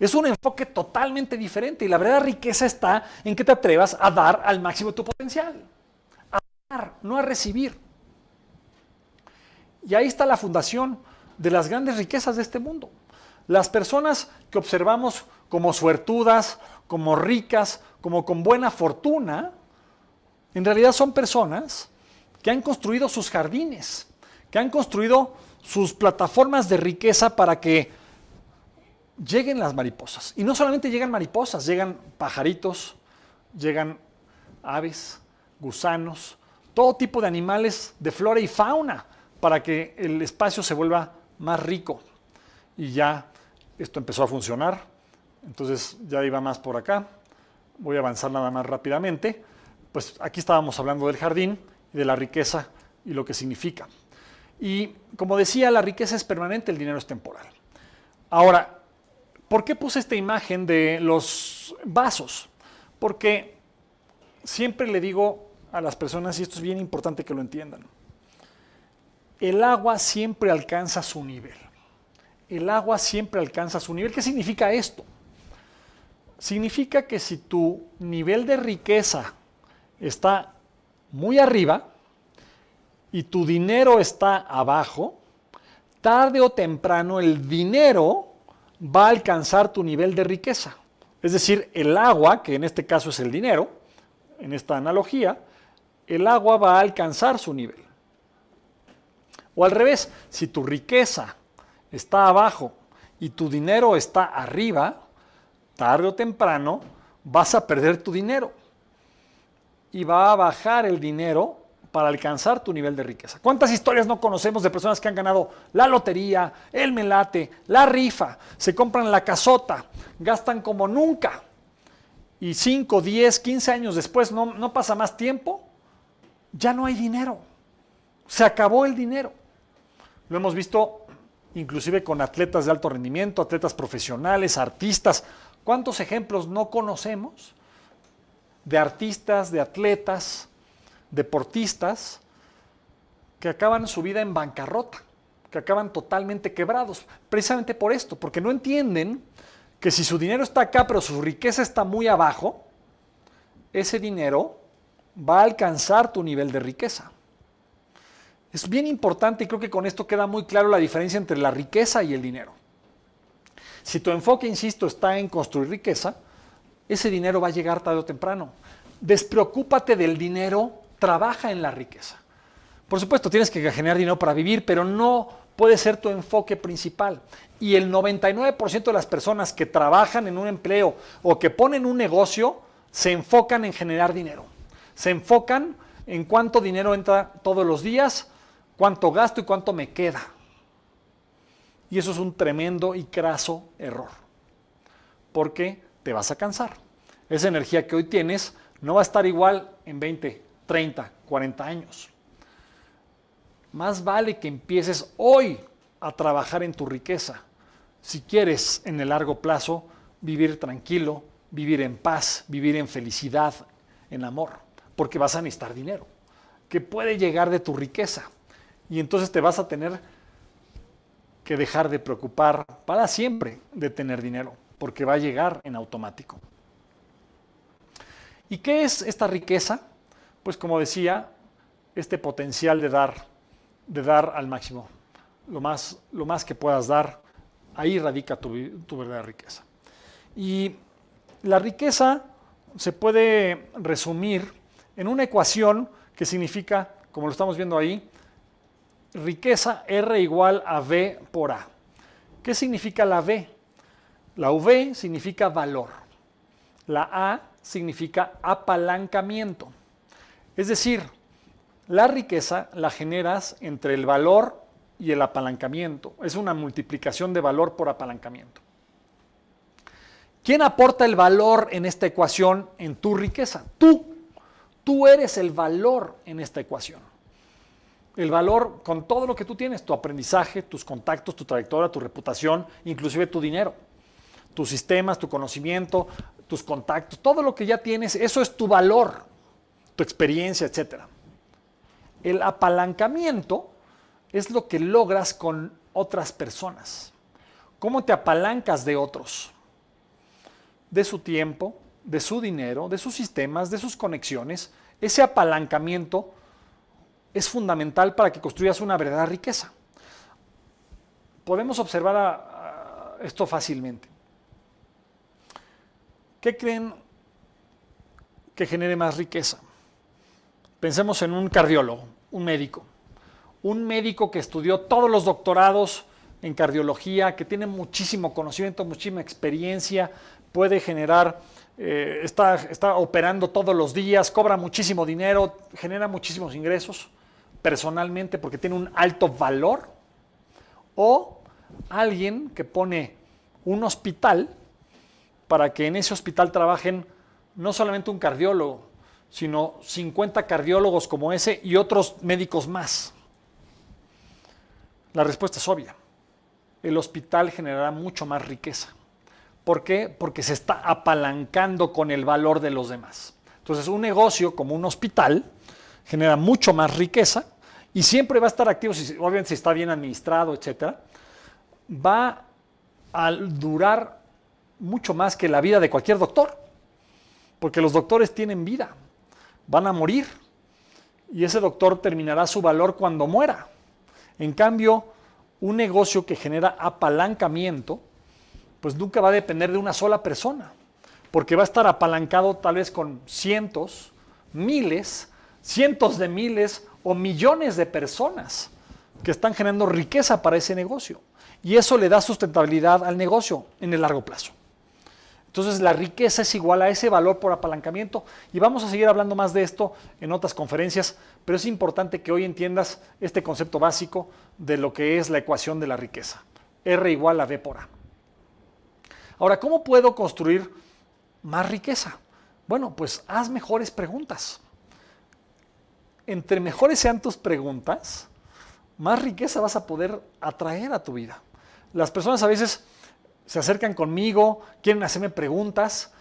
Es un enfoque totalmente diferente y la verdadera riqueza está en que te atrevas a dar al máximo tu potencial. A dar, no a recibir. Y ahí está la fundación de las grandes riquezas de este mundo. Las personas que observamos como suertudas, como ricas, como con buena fortuna, en realidad son personas que han construido sus jardines, que han construido sus plataformas de riqueza para que lleguen las mariposas. Y no solamente llegan mariposas, llegan pajaritos, llegan aves, gusanos, todo tipo de animales de flora y fauna para que el espacio se vuelva más rico. Y ya esto empezó a funcionar entonces ya iba más por acá. Voy a avanzar nada más rápidamente. Pues aquí estábamos hablando del jardín y de la riqueza y lo que significa. Y como decía, la riqueza es permanente, el dinero es temporal. Ahora, ¿por qué puse esta imagen de los vasos? Porque siempre le digo a las personas, y esto es bien importante que lo entiendan, el agua siempre alcanza su nivel. El agua siempre alcanza su nivel. ¿Qué significa esto? significa que si tu nivel de riqueza está muy arriba y tu dinero está abajo, tarde o temprano el dinero va a alcanzar tu nivel de riqueza. Es decir, el agua, que en este caso es el dinero, en esta analogía, el agua va a alcanzar su nivel. O al revés, si tu riqueza está abajo y tu dinero está arriba, tarde o temprano vas a perder tu dinero y va a bajar el dinero para alcanzar tu nivel de riqueza. ¿Cuántas historias no conocemos de personas que han ganado la lotería, el melate, la rifa, se compran la casota, gastan como nunca y 5, 10, 15 años después no, no pasa más tiempo? Ya no hay dinero. Se acabó el dinero. Lo hemos visto inclusive con atletas de alto rendimiento, atletas profesionales, artistas, ¿Cuántos ejemplos no conocemos de artistas, de atletas, deportistas que acaban su vida en bancarrota, que acaban totalmente quebrados, precisamente por esto, porque no entienden que si su dinero está acá pero su riqueza está muy abajo, ese dinero va a alcanzar tu nivel de riqueza. Es bien importante y creo que con esto queda muy claro la diferencia entre la riqueza y el dinero. Si tu enfoque, insisto, está en construir riqueza, ese dinero va a llegar tarde o temprano. Despreocúpate del dinero, trabaja en la riqueza. Por supuesto, tienes que generar dinero para vivir, pero no puede ser tu enfoque principal. Y el 99% de las personas que trabajan en un empleo o que ponen un negocio se enfocan en generar dinero. Se enfocan en cuánto dinero entra todos los días, cuánto gasto y cuánto me queda. Y eso es un tremendo y craso error, porque te vas a cansar. Esa energía que hoy tienes no va a estar igual en 20, 30, 40 años. Más vale que empieces hoy a trabajar en tu riqueza, si quieres en el largo plazo vivir tranquilo, vivir en paz, vivir en felicidad, en amor, porque vas a necesitar dinero, que puede llegar de tu riqueza. Y entonces te vas a tener que dejar de preocupar para siempre de tener dinero, porque va a llegar en automático. ¿Y qué es esta riqueza? Pues como decía, este potencial de dar, de dar al máximo, lo más, lo más que puedas dar, ahí radica tu, tu verdadera riqueza. Y la riqueza se puede resumir en una ecuación que significa, como lo estamos viendo ahí, riqueza R igual a V por A. ¿Qué significa la V? La V significa valor. La A significa apalancamiento. Es decir, la riqueza la generas entre el valor y el apalancamiento. Es una multiplicación de valor por apalancamiento. ¿Quién aporta el valor en esta ecuación en tu riqueza? Tú. Tú eres el valor en esta ecuación el valor con todo lo que tú tienes, tu aprendizaje, tus contactos, tu trayectoria, tu reputación, inclusive tu dinero, tus sistemas, tu conocimiento, tus contactos, todo lo que ya tienes, eso es tu valor, tu experiencia, etc. El apalancamiento es lo que logras con otras personas. ¿Cómo te apalancas de otros? De su tiempo, de su dinero, de sus sistemas, de sus conexiones. Ese apalancamiento es fundamental para que construyas una verdadera riqueza. Podemos observar esto fácilmente. ¿Qué creen que genere más riqueza? Pensemos en un cardiólogo, un médico. Un médico que estudió todos los doctorados en cardiología, que tiene muchísimo conocimiento, muchísima experiencia, puede generar, eh, está operando todos los días, cobra muchísimo dinero, genera muchísimos ingresos personalmente porque tiene un alto valor o alguien que pone un hospital para que en ese hospital trabajen no solamente un cardiólogo, sino 50 cardiólogos como ese y otros médicos más. La respuesta es obvia. El hospital generará mucho más riqueza. ¿Por qué? Porque se está apalancando con el valor de los demás. Entonces, un negocio como un hospital genera mucho más riqueza y siempre va a estar activo, si, obviamente si está bien administrado, etcétera, va a durar mucho más que la vida de cualquier doctor, porque los doctores tienen vida, van a morir y ese doctor terminará su valor cuando muera. En cambio, un negocio que genera apalancamiento, pues nunca va a depender de una sola persona, porque va a estar apalancado tal vez con cientos, miles, cientos de miles o millones de personas que están generando riqueza para ese negocio. Y eso le da sustentabilidad al negocio en el largo plazo. Entonces la riqueza es igual a ese valor por apalancamiento y vamos a seguir hablando más de esto en otras conferencias, pero es importante que hoy entiendas este concepto básico de lo que es la ecuación de la riqueza. R igual a B por A. Ahora, ¿cómo puedo construir más riqueza? Bueno, pues haz mejores preguntas entre mejores sean tus preguntas, más riqueza vas a poder atraer a tu vida. Las personas a veces se acercan conmigo, quieren hacerme preguntas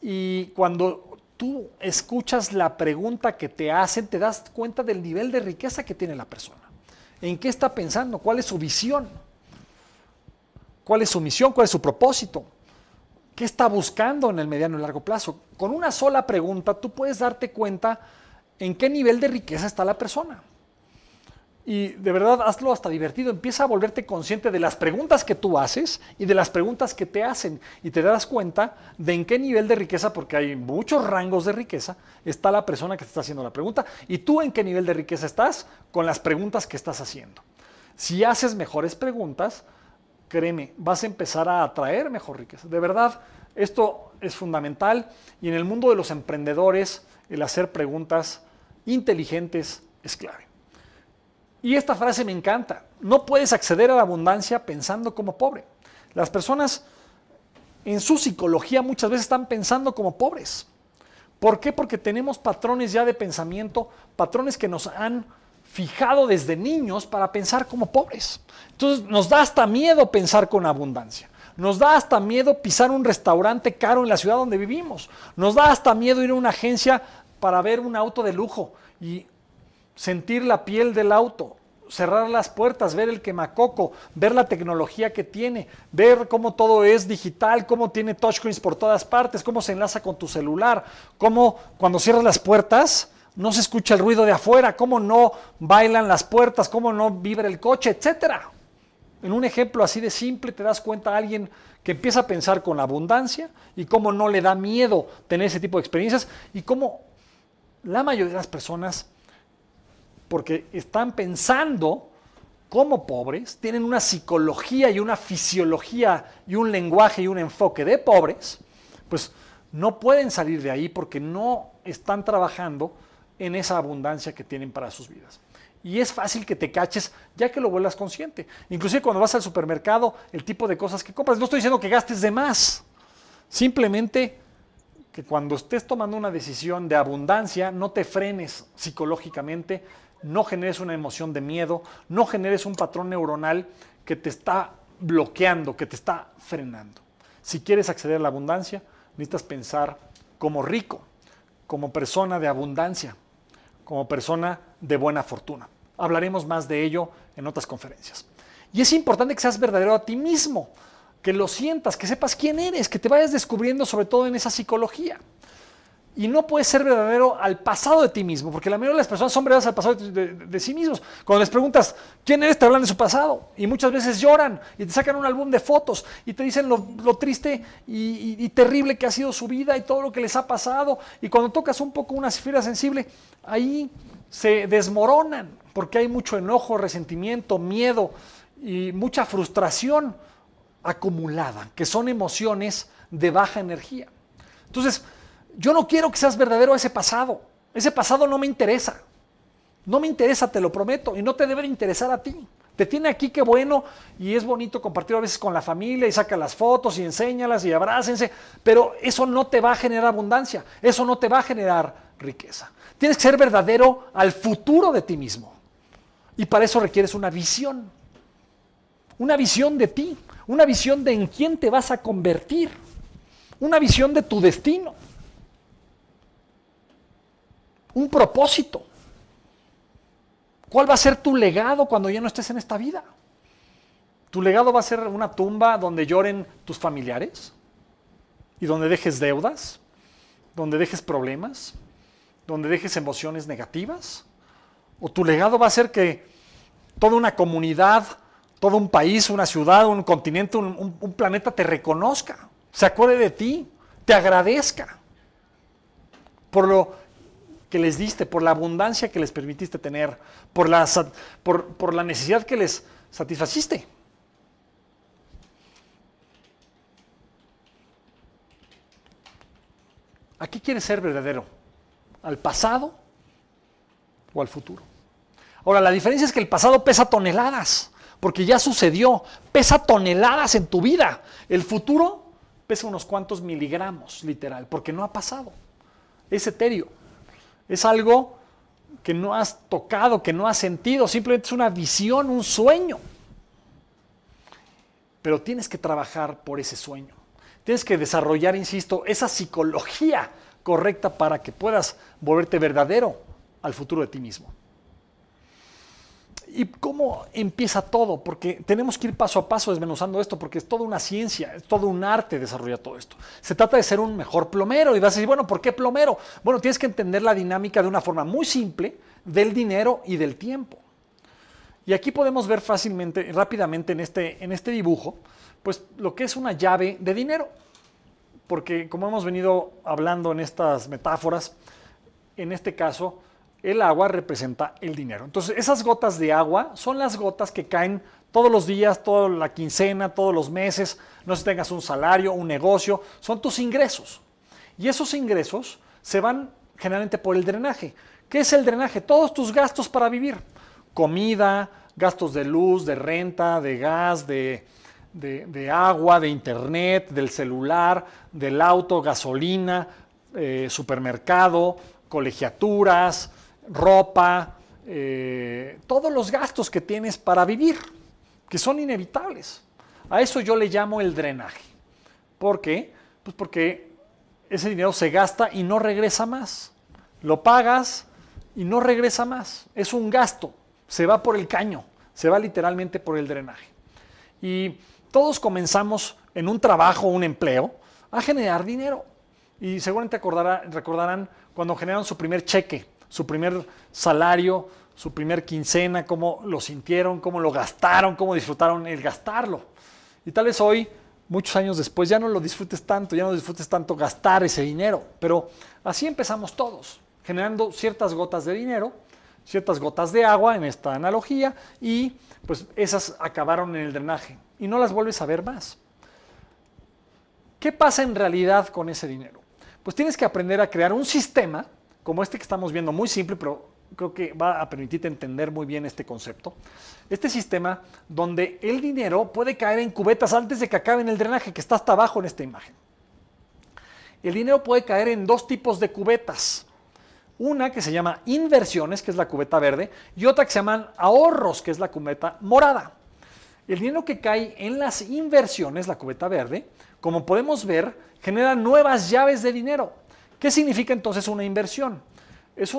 y cuando tú escuchas la pregunta que te hacen, te das cuenta del nivel de riqueza que tiene la persona. ¿En qué está pensando? ¿Cuál es su visión? ¿Cuál es su misión? ¿Cuál es su propósito? ¿Qué está buscando en el mediano y largo plazo? Con una sola pregunta tú puedes darte cuenta en qué nivel de riqueza está la persona. Y de verdad, hazlo hasta divertido. Empieza a volverte consciente de las preguntas que tú haces y de las preguntas que te hacen. Y te das cuenta de en qué nivel de riqueza, porque hay muchos rangos de riqueza, está la persona que te está haciendo la pregunta. Y tú en qué nivel de riqueza estás con las preguntas que estás haciendo. Si haces mejores preguntas, créeme, vas a empezar a atraer mejor riqueza. De verdad, esto es fundamental. Y en el mundo de los emprendedores, el hacer preguntas inteligentes es clave. Y esta frase me encanta. No puedes acceder a la abundancia pensando como pobre. Las personas en su psicología muchas veces están pensando como pobres. ¿Por qué? Porque tenemos patrones ya de pensamiento, patrones que nos han fijado desde niños para pensar como pobres. Entonces nos da hasta miedo pensar con abundancia. Nos da hasta miedo pisar un restaurante caro en la ciudad donde vivimos. Nos da hasta miedo ir a una agencia para ver un auto de lujo y sentir la piel del auto, cerrar las puertas, ver el quemacoco, ver la tecnología que tiene, ver cómo todo es digital, cómo tiene touchscreens por todas partes, cómo se enlaza con tu celular, cómo cuando cierras las puertas no se escucha el ruido de afuera, cómo no bailan las puertas, cómo no vibra el coche, etcétera. En un ejemplo así de simple te das cuenta a alguien que empieza a pensar con abundancia y cómo no le da miedo tener ese tipo de experiencias y cómo la mayoría de las personas, porque están pensando como pobres, tienen una psicología y una fisiología y un lenguaje y un enfoque de pobres, pues no pueden salir de ahí porque no están trabajando en esa abundancia que tienen para sus vidas. Y es fácil que te caches ya que lo vuelvas consciente. Inclusive cuando vas al supermercado, el tipo de cosas que compras. No estoy diciendo que gastes de más. Simplemente que cuando estés tomando una decisión de abundancia no te frenes psicológicamente, no generes una emoción de miedo, no generes un patrón neuronal que te está bloqueando, que te está frenando. Si quieres acceder a la abundancia, necesitas pensar como rico, como persona de abundancia, como persona de buena fortuna. Hablaremos más de ello en otras conferencias. Y es importante que seas verdadero a ti mismo que lo sientas, que sepas quién eres, que te vayas descubriendo sobre todo en esa psicología. Y no puedes ser verdadero al pasado de ti mismo, porque la mayoría de las personas son verdaderas al pasado de, sí mismos. Cuando les preguntas quién eres, te hablan de su pasado. Y muchas veces lloran y te sacan un álbum de fotos y te dicen lo, triste y, terrible que ha sido su vida y todo lo que les ha pasado. Y cuando tocas un poco una esfera sensible, ahí se desmoronan, porque hay mucho enojo, resentimiento, miedo y mucha frustración acumulada, que son emociones de baja energía. Entonces, yo no quiero que seas verdadero a ese pasado. Ese pasado no me interesa. No me interesa, te lo prometo, y no te debe interesar a ti. Te tiene aquí, qué bueno, y es bonito compartir a veces con la familia y saca las fotos y enséñalas y abrácense, pero eso no te va a generar abundancia, eso no te va a generar riqueza. Tienes que ser verdadero al futuro de ti mismo. Y para eso requieres una visión. Una visión de ti una visión de en quién te vas a convertir, una visión de tu destino, un propósito. ¿Cuál va a ser tu legado cuando ya no estés en esta vida? ¿Tu legado va a ser una tumba donde lloren tus familiares? ¿Y donde dejes deudas? ¿Donde dejes problemas? ¿Donde dejes emociones negativas? ¿O tu legado va a ser que toda una comunidad todo un país, una ciudad, un continente, un, planeta te reconozca, se acuerde de ti, te agradezca por lo que les diste, por la abundancia que les permitiste tener, por la, por la necesidad que les satisfaciste. ¿A qué quieres ser verdadero? ¿Al pasado o al futuro? Ahora, la diferencia es que el pasado pesa toneladas porque ya sucedió, pesa toneladas en tu vida. El futuro pesa unos cuantos miligramos, literal, porque no ha pasado. Es etéreo. Es algo que no has tocado, que no has sentido, simplemente es una visión, un sueño. Pero tienes que trabajar por ese sueño. Tienes que desarrollar, insisto, esa psicología correcta para que puedas volverte verdadero al futuro de ti mismo. ¿Y cómo empieza todo? Porque tenemos que ir paso a paso desmenuzando esto, porque es toda una ciencia, es todo un arte desarrollar todo esto. Se trata de ser un mejor plomero y vas a decir, bueno, ¿por qué plomero? Bueno, tienes que entender la dinámica de una forma muy simple del dinero y del tiempo. Y aquí podemos ver fácilmente, rápidamente en este, en este dibujo, pues lo que es una llave de dinero. Porque como hemos venido hablando en estas metáforas, en este caso, el agua representa el dinero. Entonces, esas gotas de agua son las gotas que caen todos los días, toda la quincena, todos los meses, no sé si tengas un salario, un negocio, son tus ingresos. Y esos ingresos se van generalmente por el drenaje. ¿Qué es el drenaje? Todos tus gastos para vivir. Comida, gastos de luz, de renta, de gas, de, agua, de internet, del celular, del auto, gasolina, eh, supermercado, colegiaturas, ropa, eh, todos los gastos que tienes para vivir, que son inevitables. A eso yo le llamo el drenaje. ¿Por qué? Pues porque ese dinero se gasta y no regresa más. Lo pagas y no regresa más. Es un gasto. Se va por el caño. Se va literalmente por el drenaje. Y todos comenzamos en un trabajo, un empleo, a generar dinero. Y seguramente acordará, recordarán cuando generaron su primer cheque su primer salario, su primer quincena, cómo lo sintieron, cómo lo gastaron, cómo disfrutaron el gastarlo. Y tal vez hoy, muchos años después, ya no lo disfrutes tanto, ya no disfrutes tanto gastar ese dinero. Pero así empezamos todos, generando ciertas gotas de dinero, ciertas gotas de agua en esta analogía, y pues esas acabaron en el drenaje y no las vuelves a ver más. ¿Qué pasa en realidad con ese dinero? Pues tienes que aprender a crear un sistema como este que estamos viendo, muy simple, pero creo que va a permitirte entender muy bien este concepto. Este sistema donde el dinero puede caer en cubetas antes de que acabe en el drenaje, que está hasta abajo en esta imagen. El dinero puede caer en dos tipos de cubetas. Una que se llama inversiones, que es la cubeta verde, y otra que se llaman ahorros, que es la cubeta morada. El dinero que cae en las inversiones, la cubeta verde, como podemos ver, genera nuevas llaves de dinero ¿Qué significa entonces una inversión? Es,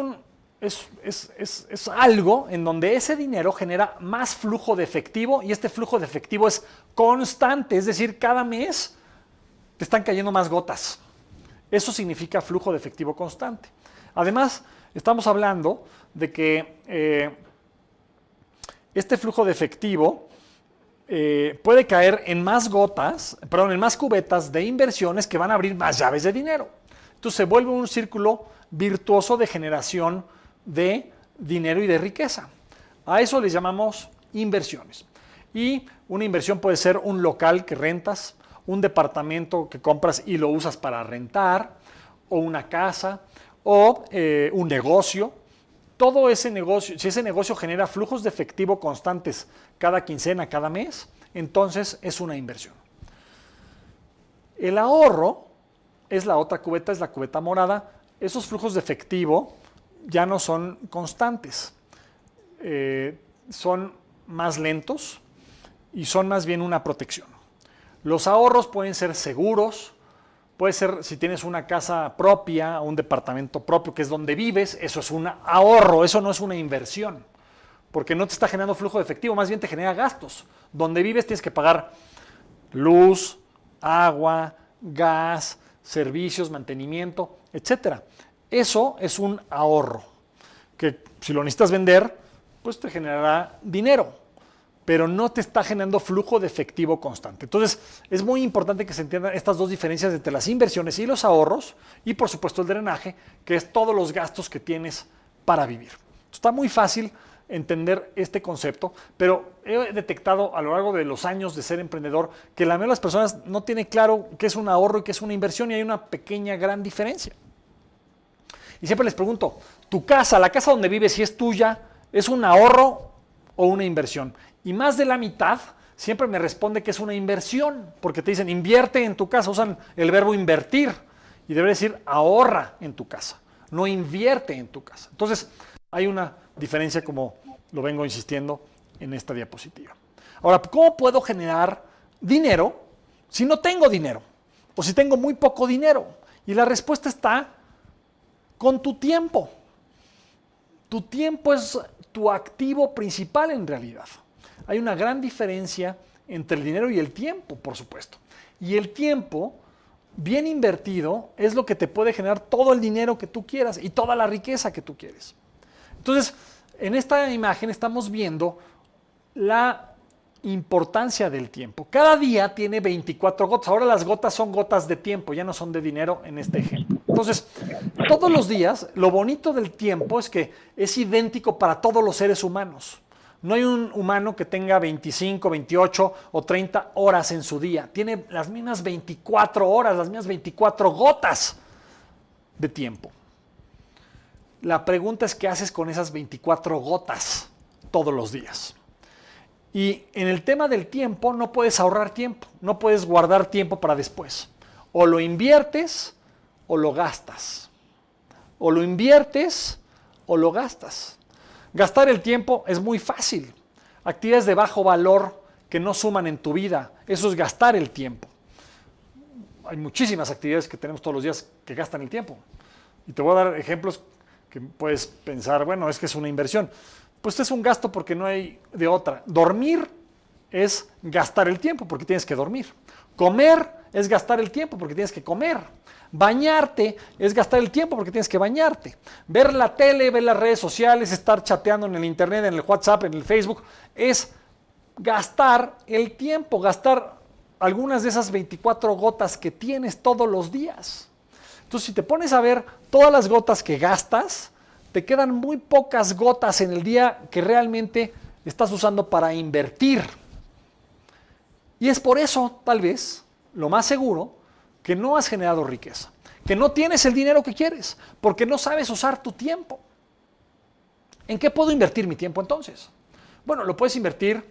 algo en donde ese dinero genera más flujo de efectivo y este flujo de efectivo es constante, es decir, cada mes te están cayendo más gotas. Eso significa flujo de efectivo constante. Además, estamos hablando de que eh, este flujo de efectivo eh, puede caer en más gotas, perdón, en más cubetas de inversiones que van a abrir más llaves de dinero. Entonces se vuelve un círculo virtuoso de generación de dinero y de riqueza. A eso le llamamos inversiones. Y una inversión puede ser un local que rentas, un departamento que compras y lo usas para rentar, o una casa, o eh, un negocio. Todo ese negocio, si ese negocio genera flujos de efectivo constantes cada quincena, cada mes, entonces es una inversión. El ahorro es la otra cubeta, es la cubeta morada. Esos flujos de efectivo ya no son constantes, eh, son más lentos y son más bien una protección. Los ahorros pueden ser seguros, puede ser si tienes una casa propia, un departamento propio, que es donde vives, eso es un ahorro, eso no es una inversión, porque no te está generando flujo de efectivo, más bien te genera gastos. Donde vives tienes que pagar luz, agua, gas, servicios, mantenimiento, etcétera. Eso es un ahorro que si lo necesitas vender, pues te generará dinero, pero no te está generando flujo de efectivo constante. Entonces, es muy importante que se entiendan estas dos diferencias entre las inversiones y los ahorros y por supuesto el drenaje, que es todos los gastos que tienes para vivir. Está muy fácil entender este concepto, pero he detectado a lo largo de los años de ser emprendedor que la mayoría de las personas no tiene claro qué es un ahorro y qué es una inversión y hay una pequeña gran diferencia. Y siempre les pregunto, ¿tu casa, la casa donde vives, si es tuya, es un ahorro o una inversión? Y más de la mitad siempre me responde que es una inversión, porque te dicen invierte en tu casa, usan el verbo invertir y debe decir ahorra en tu casa, no invierte en tu casa. Entonces, hay una diferencia, como lo vengo insistiendo en esta diapositiva. Ahora, ¿cómo puedo generar dinero si no tengo dinero? O si tengo muy poco dinero. Y la respuesta está con tu tiempo. Tu tiempo es tu activo principal en realidad. Hay una gran diferencia entre el dinero y el tiempo, por supuesto. Y el tiempo, bien invertido, es lo que te puede generar todo el dinero que tú quieras y toda la riqueza que tú quieres. Entonces, en esta imagen estamos viendo la importancia del tiempo. Cada día tiene 24 gotas. Ahora las gotas son gotas de tiempo, ya no son de dinero en este ejemplo. Entonces, todos los días, lo bonito del tiempo es que es idéntico para todos los seres humanos. No hay un humano que tenga 25, 28 o 30 horas en su día. Tiene las mismas 24 horas, las mismas 24 gotas de tiempo. La pregunta es qué haces con esas 24 gotas todos los días. Y en el tema del tiempo no puedes ahorrar tiempo, no puedes guardar tiempo para después. O lo inviertes o lo gastas. O lo inviertes o lo gastas. Gastar el tiempo es muy fácil. Actividades de bajo valor que no suman en tu vida, eso es gastar el tiempo. Hay muchísimas actividades que tenemos todos los días que gastan el tiempo. Y te voy a dar ejemplos que puedes pensar, bueno, es que es una inversión. Pues este es un gasto porque no hay de otra. Dormir es gastar el tiempo porque tienes que dormir. Comer es gastar el tiempo porque tienes que comer. Bañarte es gastar el tiempo porque tienes que bañarte. Ver la tele, ver las redes sociales, estar chateando en el internet, en el WhatsApp, en el Facebook, es gastar el tiempo, gastar algunas de esas 24 gotas que tienes todos los días. Entonces, si te pones a ver todas las gotas que gastas, te quedan muy pocas gotas en el día que realmente estás usando para invertir. Y es por eso, tal vez, lo más seguro, que no has generado riqueza, que no tienes el dinero que quieres, porque no sabes usar tu tiempo. ¿En qué puedo invertir mi tiempo entonces? Bueno, lo puedes invertir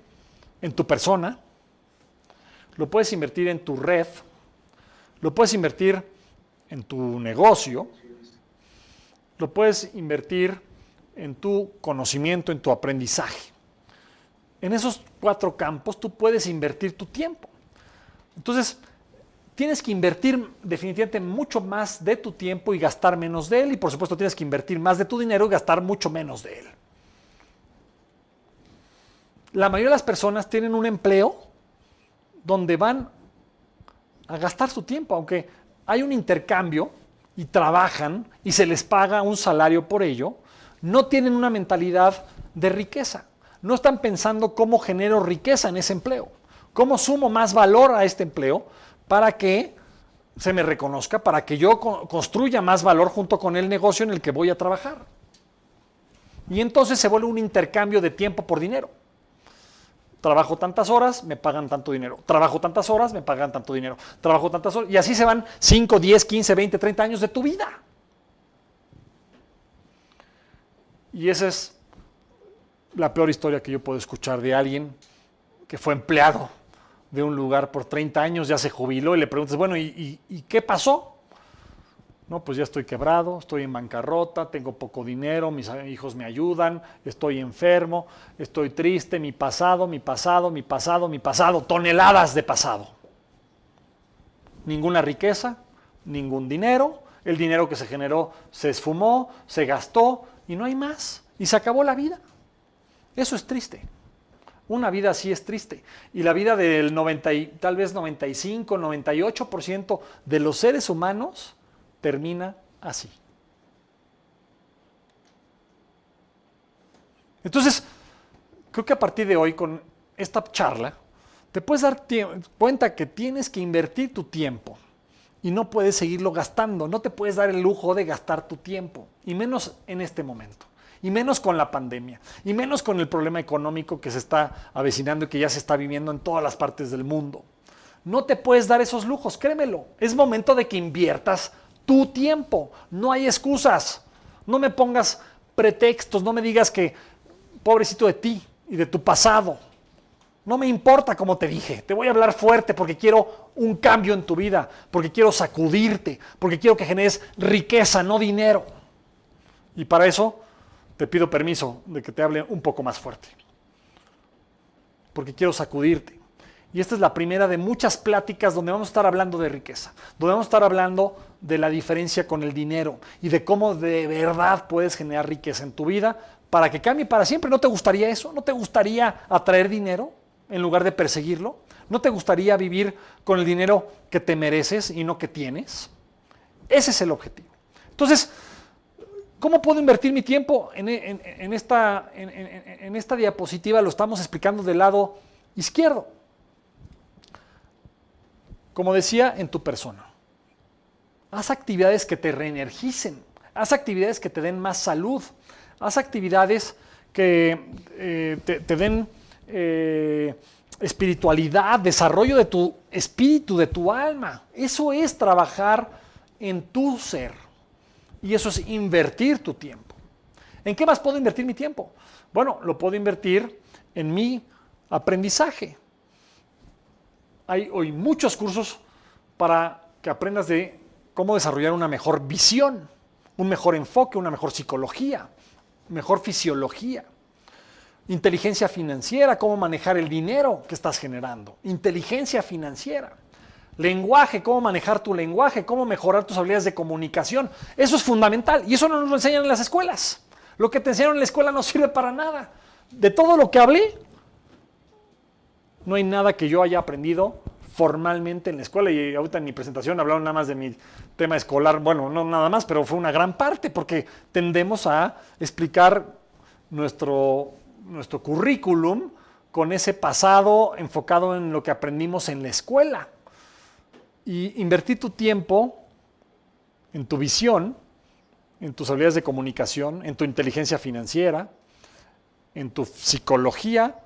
en tu persona, lo puedes invertir en tu red, lo puedes invertir en tu negocio, lo puedes invertir en tu conocimiento, en tu aprendizaje. En esos cuatro campos tú puedes invertir tu tiempo. Entonces, tienes que invertir definitivamente mucho más de tu tiempo y gastar menos de él. Y por supuesto tienes que invertir más de tu dinero y gastar mucho menos de él. La mayoría de las personas tienen un empleo donde van a gastar su tiempo, aunque hay un intercambio y trabajan y se les paga un salario por ello, no tienen una mentalidad de riqueza. No están pensando cómo genero riqueza en ese empleo, cómo sumo más valor a este empleo para que se me reconozca, para que yo construya más valor junto con el negocio en el que voy a trabajar. Y entonces se vuelve un intercambio de tiempo por dinero. Trabajo tantas horas, me pagan tanto dinero. Trabajo tantas horas, me pagan tanto dinero. Trabajo tantas horas. Y así se van 5, 10, 15, 20, 30 años de tu vida. Y esa es la peor historia que yo puedo escuchar de alguien que fue empleado de un lugar por 30 años, ya se jubiló y le preguntas, bueno, ¿y, y qué pasó? No, pues ya estoy quebrado, estoy en bancarrota, tengo poco dinero, mis hijos me ayudan, estoy enfermo, estoy triste, mi pasado, mi pasado, mi pasado, mi pasado, toneladas de pasado. Ninguna riqueza, ningún dinero, el dinero que se generó se esfumó, se gastó y no hay más. Y se acabó la vida. Eso es triste. Una vida así es triste. Y la vida del 90 tal vez 95, 98% de los seres humanos termina así. Entonces, creo que a partir de hoy, con esta charla, te puedes dar cuenta que tienes que invertir tu tiempo y no puedes seguirlo gastando, no te puedes dar el lujo de gastar tu tiempo, y menos en este momento, y menos con la pandemia, y menos con el problema económico que se está avecinando y que ya se está viviendo en todas las partes del mundo. No te puedes dar esos lujos, créemelo, es momento de que inviertas tu tiempo. No hay excusas. No me pongas pretextos, no me digas que pobrecito de ti y de tu pasado. No me importa como te dije, te voy a hablar fuerte porque quiero un cambio en tu vida, porque quiero sacudirte, porque quiero que generes riqueza, no dinero. Y para eso te pido permiso de que te hable un poco más fuerte, porque quiero sacudirte. Y esta es la primera de muchas pláticas donde vamos a estar hablando de riqueza, donde vamos a estar hablando de la diferencia con el dinero y de cómo de verdad puedes generar riqueza en tu vida para que cambie para siempre. ¿No te gustaría eso? ¿No te gustaría atraer dinero en lugar de perseguirlo? ¿No te gustaría vivir con el dinero que te mereces y no que tienes? Ese es el objetivo. Entonces, ¿Cómo puedo invertir mi tiempo? En, esta, en, esta, diapositiva lo estamos explicando del lado izquierdo. Como decía, en tu persona. Haz actividades que te reenergicen, haz actividades que te den más salud, haz actividades que eh, te, den eh, espiritualidad, desarrollo de tu espíritu, de tu alma. Eso es trabajar en tu ser. Y eso es invertir tu tiempo. ¿En qué más puedo invertir mi tiempo? Bueno, lo puedo invertir en mi aprendizaje. Hay hoy muchos cursos para que aprendas de cómo desarrollar una mejor visión, un mejor enfoque, una mejor psicología, mejor fisiología. Inteligencia financiera, cómo manejar el dinero que estás generando. Inteligencia financiera. Lenguaje, cómo manejar tu lenguaje, cómo mejorar tus habilidades de comunicación. Eso es fundamental y eso no nos lo enseñan en las escuelas. Lo que te enseñaron en la escuela no sirve para nada. De todo lo que hablé, no hay nada que yo haya aprendido formalmente en la escuela. Y ahorita en mi presentación hablaron nada más de mi tema escolar. Bueno, no nada más, pero fue una gran parte porque tendemos a explicar nuestro, nuestro currículum con ese pasado enfocado en lo que aprendimos en la escuela. Y invertir tu tiempo en tu visión, en tus habilidades de comunicación, en tu inteligencia financiera, en tu psicología,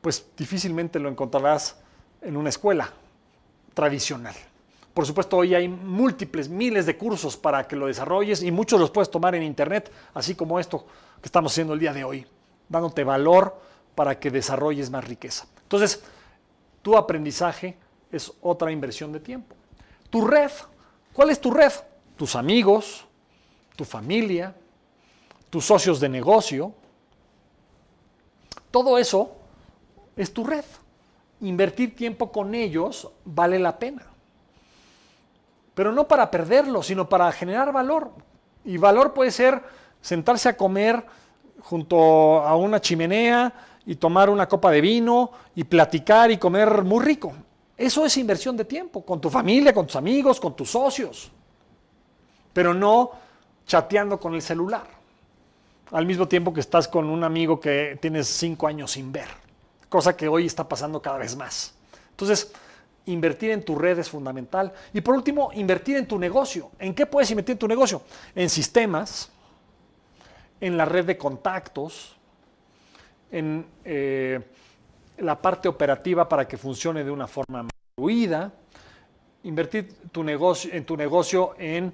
pues difícilmente lo encontrarás en una escuela tradicional. Por supuesto, hoy hay múltiples, miles de cursos para que lo desarrolles y muchos los puedes tomar en Internet, así como esto que estamos haciendo el día de hoy, dándote valor para que desarrolles más riqueza. Entonces, tu aprendizaje es otra inversión de tiempo. Tu red, ¿cuál es tu red? Tus amigos, tu familia, tus socios de negocio. Todo eso es tu red invertir tiempo con ellos vale la pena. Pero no para perderlo, sino para generar valor. Y valor puede ser sentarse a comer junto a una chimenea y tomar una copa de vino y platicar y comer muy rico. Eso es inversión de tiempo, con tu familia, con tus amigos, con tus socios. Pero no chateando con el celular, al mismo tiempo que estás con un amigo que tienes cinco años sin ver cosa que hoy está pasando cada vez más. Entonces, invertir en tu red es fundamental. Y por último, invertir en tu negocio. ¿En qué puedes invertir en tu negocio? En sistemas, en la red de contactos, en eh, la parte operativa para que funcione de una forma más fluida. Invertir tu negocio, en tu negocio en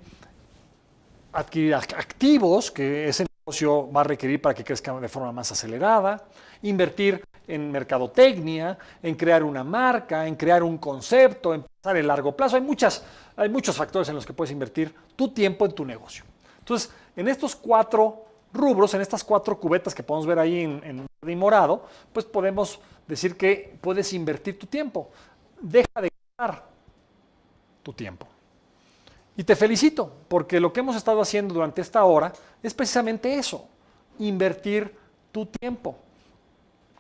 adquirir activos que ese negocio va a requerir para que crezca de forma más acelerada. Invertir en mercadotecnia, en crear una marca, en crear un concepto, en pensar el largo plazo. Hay, muchas, hay muchos factores en los que puedes invertir tu tiempo en tu negocio. Entonces, en estos cuatro rubros, en estas cuatro cubetas que podemos ver ahí en, en verde y morado, pues podemos decir que puedes invertir tu tiempo. Deja de gastar tu tiempo. Y te felicito, porque lo que hemos estado haciendo durante esta hora es precisamente eso, invertir tu tiempo.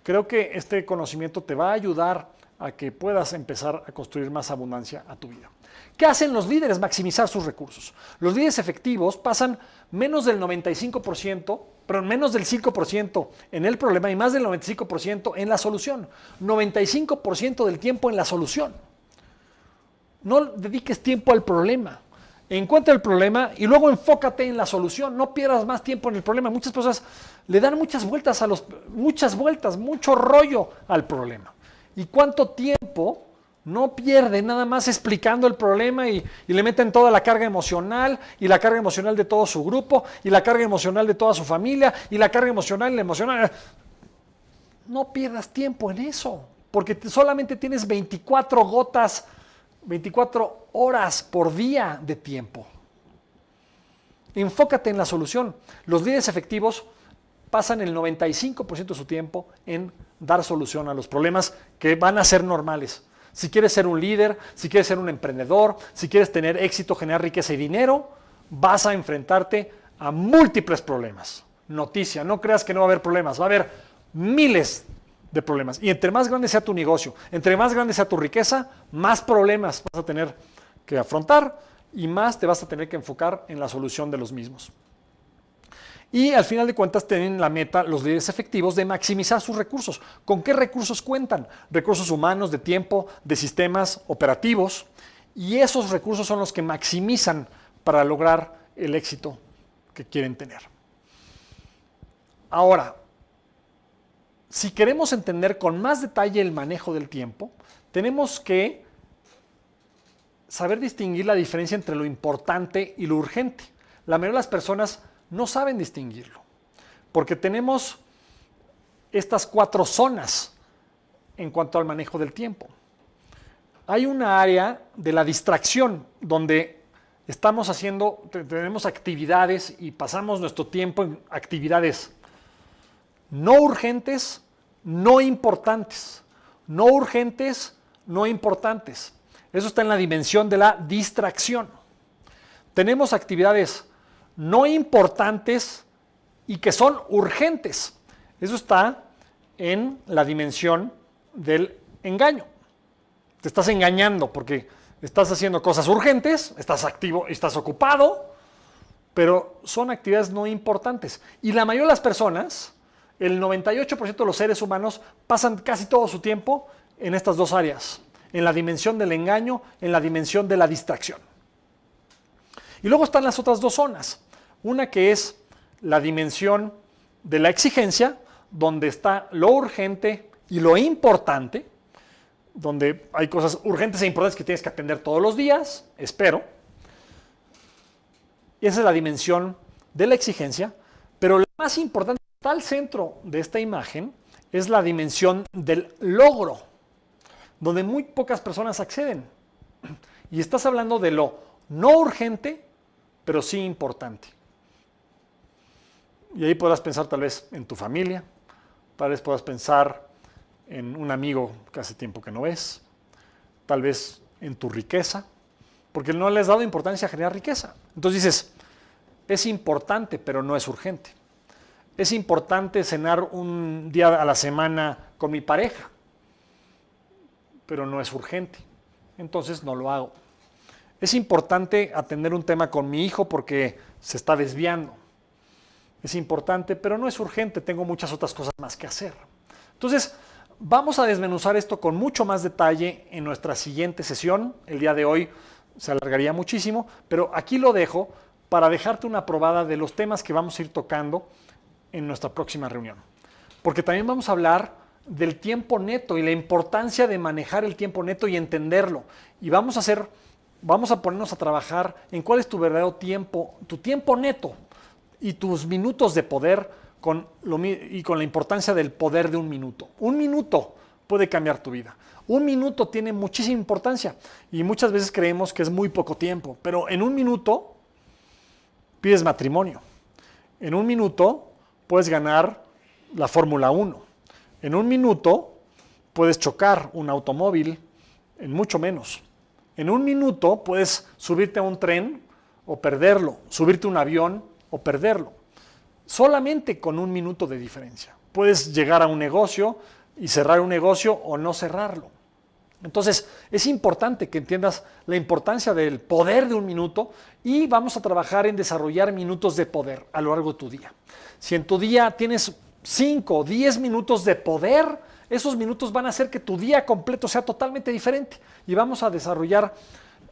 Creo que este conocimiento te va a ayudar a que puedas empezar a construir más abundancia a tu vida. ¿Qué hacen los líderes? Maximizar sus recursos. Los líderes efectivos pasan menos del 95%, pero menos del 5% en el problema y más del 95% en la solución. 95% del tiempo en la solución. No dediques tiempo al problema. Encuentra el problema y luego enfócate en la solución. No pierdas más tiempo en el problema. Muchas personas le dan muchas vueltas a los, muchas vueltas, mucho rollo al problema. ¿Y cuánto tiempo no pierde nada más explicando el problema y, le meten toda la carga emocional y la carga emocional de todo su grupo y la carga emocional de toda su familia y la carga emocional y la emocional? No pierdas tiempo en eso, porque solamente tienes 24 gotas 24 horas por día de tiempo. Enfócate en la solución. Los líderes efectivos pasan el 95% de su tiempo en dar solución a los problemas que van a ser normales. Si quieres ser un líder, si quieres ser un emprendedor, si quieres tener éxito, generar riqueza y dinero, vas a enfrentarte a múltiples problemas. Noticia, no creas que no va a haber problemas, va a haber miles de problemas. Y entre más grande sea tu negocio, entre más grande sea tu riqueza, más problemas vas a tener que afrontar y más te vas a tener que enfocar en la solución de los mismos. Y al final de cuentas tienen la meta los líderes efectivos de maximizar sus recursos. ¿Con qué recursos cuentan? Recursos humanos, de tiempo, de sistemas operativos. Y esos recursos son los que maximizan para lograr el éxito que quieren tener. Ahora, si queremos entender con más detalle el manejo del tiempo, tenemos que saber distinguir la diferencia entre lo importante y lo urgente. La mayoría de las personas no saben distinguirlo, porque tenemos estas cuatro zonas en cuanto al manejo del tiempo. Hay una área de la distracción, donde estamos haciendo, tenemos actividades y pasamos nuestro tiempo en actividades no urgentes, no importantes. No urgentes, no importantes. Eso está en la dimensión de la distracción. Tenemos actividades no importantes y que son urgentes. Eso está en la dimensión del engaño. Te estás engañando porque estás haciendo cosas urgentes, estás activo, estás ocupado, pero son actividades no importantes. Y la mayoría de las personas el 98% de los seres humanos pasan casi todo su tiempo en estas dos áreas, en la dimensión del engaño, en la dimensión de la distracción. Y luego están las otras dos zonas, una que es la dimensión de la exigencia, donde está lo urgente y lo importante, donde hay cosas urgentes e importantes que tienes que atender todos los días, espero. Y esa es la dimensión de la exigencia, pero la más importante Tal centro de esta imagen es la dimensión del logro, donde muy pocas personas acceden. Y estás hablando de lo no urgente, pero sí importante. Y ahí podrás pensar tal vez en tu familia, tal vez podrás pensar en un amigo que hace tiempo que no ves, tal vez en tu riqueza, porque no le has dado importancia a generar riqueza. Entonces dices, es importante, pero no es urgente es importante cenar un día a la semana con mi pareja, pero no es urgente, entonces no lo hago. Es importante atender un tema con mi hijo porque se está desviando. Es importante, pero no es urgente, tengo muchas otras cosas más que hacer. Entonces, vamos a desmenuzar esto con mucho más detalle en nuestra siguiente sesión. El día de hoy se alargaría muchísimo, pero aquí lo dejo para dejarte una probada de los temas que vamos a ir tocando en nuestra próxima reunión. Porque también vamos a hablar del tiempo neto y la importancia de manejar el tiempo neto y entenderlo. Y vamos a hacer, vamos a ponernos a trabajar en cuál es tu verdadero tiempo, tu tiempo neto y tus minutos de poder con lo, y con la importancia del poder de un minuto. Un minuto puede cambiar tu vida. Un minuto tiene muchísima importancia y muchas veces creemos que es muy poco tiempo, pero en un minuto pides matrimonio. En un minuto puedes ganar la Fórmula 1. En un minuto puedes chocar un automóvil en mucho menos. En un minuto puedes subirte a un tren o perderlo, subirte a un avión o perderlo. Solamente con un minuto de diferencia. Puedes llegar a un negocio y cerrar un negocio o no cerrarlo. Entonces, es importante que entiendas la importancia del poder de un minuto y vamos a trabajar en desarrollar minutos de poder a lo largo de tu día. Si en tu día tienes 5 o 10 minutos de poder, esos minutos van a hacer que tu día completo sea totalmente diferente y vamos a desarrollar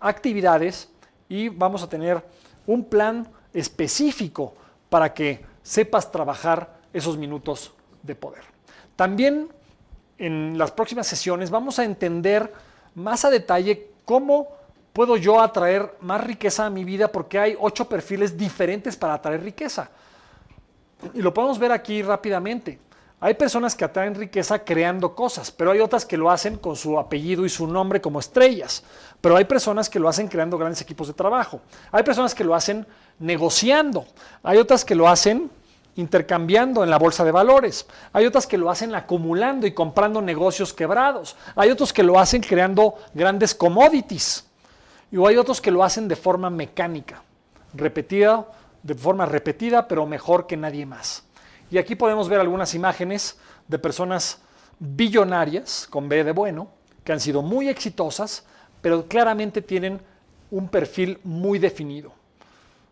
actividades y vamos a tener un plan específico para que sepas trabajar esos minutos de poder. También en las próximas sesiones vamos a entender más a detalle cómo puedo yo atraer más riqueza a mi vida porque hay ocho perfiles diferentes para atraer riqueza. Y lo podemos ver aquí rápidamente. Hay personas que atraen riqueza creando cosas, pero hay otras que lo hacen con su apellido y su nombre como estrellas. Pero hay personas que lo hacen creando grandes equipos de trabajo. Hay personas que lo hacen negociando. Hay otras que lo hacen intercambiando en la bolsa de valores. Hay otras que lo hacen acumulando y comprando negocios quebrados. Hay otros que lo hacen creando grandes commodities. Y hay otros que lo hacen de forma mecánica, repetida, de forma repetida, pero mejor que nadie más. Y aquí podemos ver algunas imágenes de personas billonarias, con B de bueno, que han sido muy exitosas, pero claramente tienen un perfil muy definido.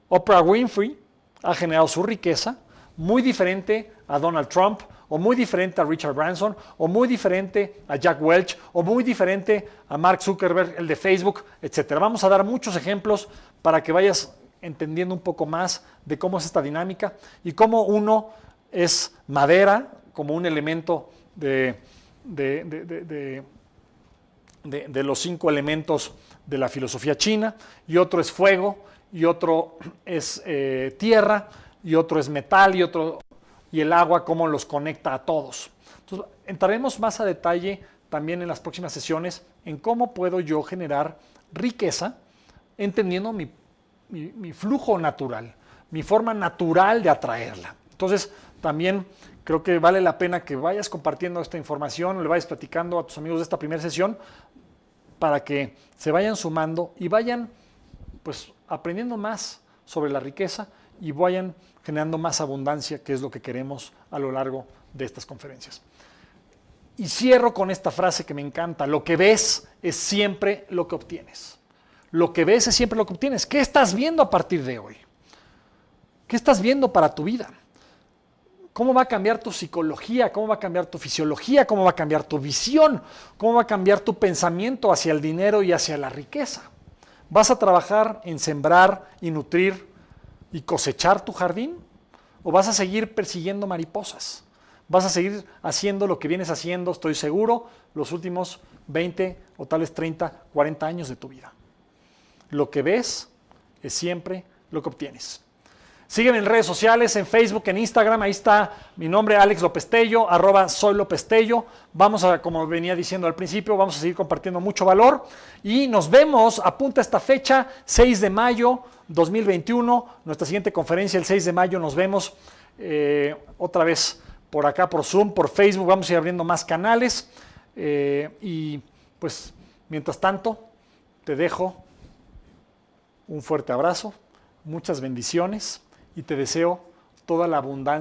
Oprah Winfrey ha generado su riqueza muy diferente a Donald Trump, o muy diferente a Richard Branson, o muy diferente a Jack Welch, o muy diferente a Mark Zuckerberg, el de Facebook, etc. Vamos a dar muchos ejemplos para que vayas entendiendo un poco más de cómo es esta dinámica y cómo uno es madera como un elemento de, los cinco elementos de la filosofía china, y otro es fuego, y otro es eh, tierra, y otro es metal y otro y el agua cómo los conecta a todos. Entonces, entraremos más a detalle también en las próximas sesiones en cómo puedo yo generar riqueza entendiendo mi, mi, flujo natural, mi forma natural de atraerla. Entonces, también creo que vale la pena que vayas compartiendo esta información, le vayas platicando a tus amigos de esta primera sesión para que se vayan sumando y vayan pues aprendiendo más sobre la riqueza y vayan generando más abundancia, que es lo que queremos a lo largo de estas conferencias. Y cierro con esta frase que me encanta, lo que ves es siempre lo que obtienes. Lo que ves es siempre lo que obtienes. ¿Qué estás viendo a partir de hoy? ¿Qué estás viendo para tu vida? cómo va a cambiar tu psicología, cómo va a cambiar tu fisiología, cómo va a cambiar tu visión, cómo va a cambiar tu pensamiento hacia el dinero y hacia la riqueza. Vas a trabajar en sembrar y nutrir y cosechar tu jardín? ¿O vas a seguir persiguiendo mariposas? ¿Vas a seguir haciendo lo que vienes haciendo, estoy seguro, los últimos 20 o tales 30, 40 años de tu vida? Lo que ves es siempre lo que obtienes. Sígueme en redes sociales, en Facebook, en Instagram, ahí está mi nombre, Alex lopestello arroba soy lopestello Vamos a, como venía diciendo al principio, vamos a seguir compartiendo mucho valor y nos vemos, apunta esta fecha, 6 de mayo, 2021. Nuestra siguiente conferencia el 6 de mayo. Nos vemos eh, otra vez por acá, por Zoom, por Facebook. Vamos a ir abriendo más canales. Eh, y pues, mientras tanto, te dejo un fuerte abrazo, muchas bendiciones y te deseo toda la abundancia.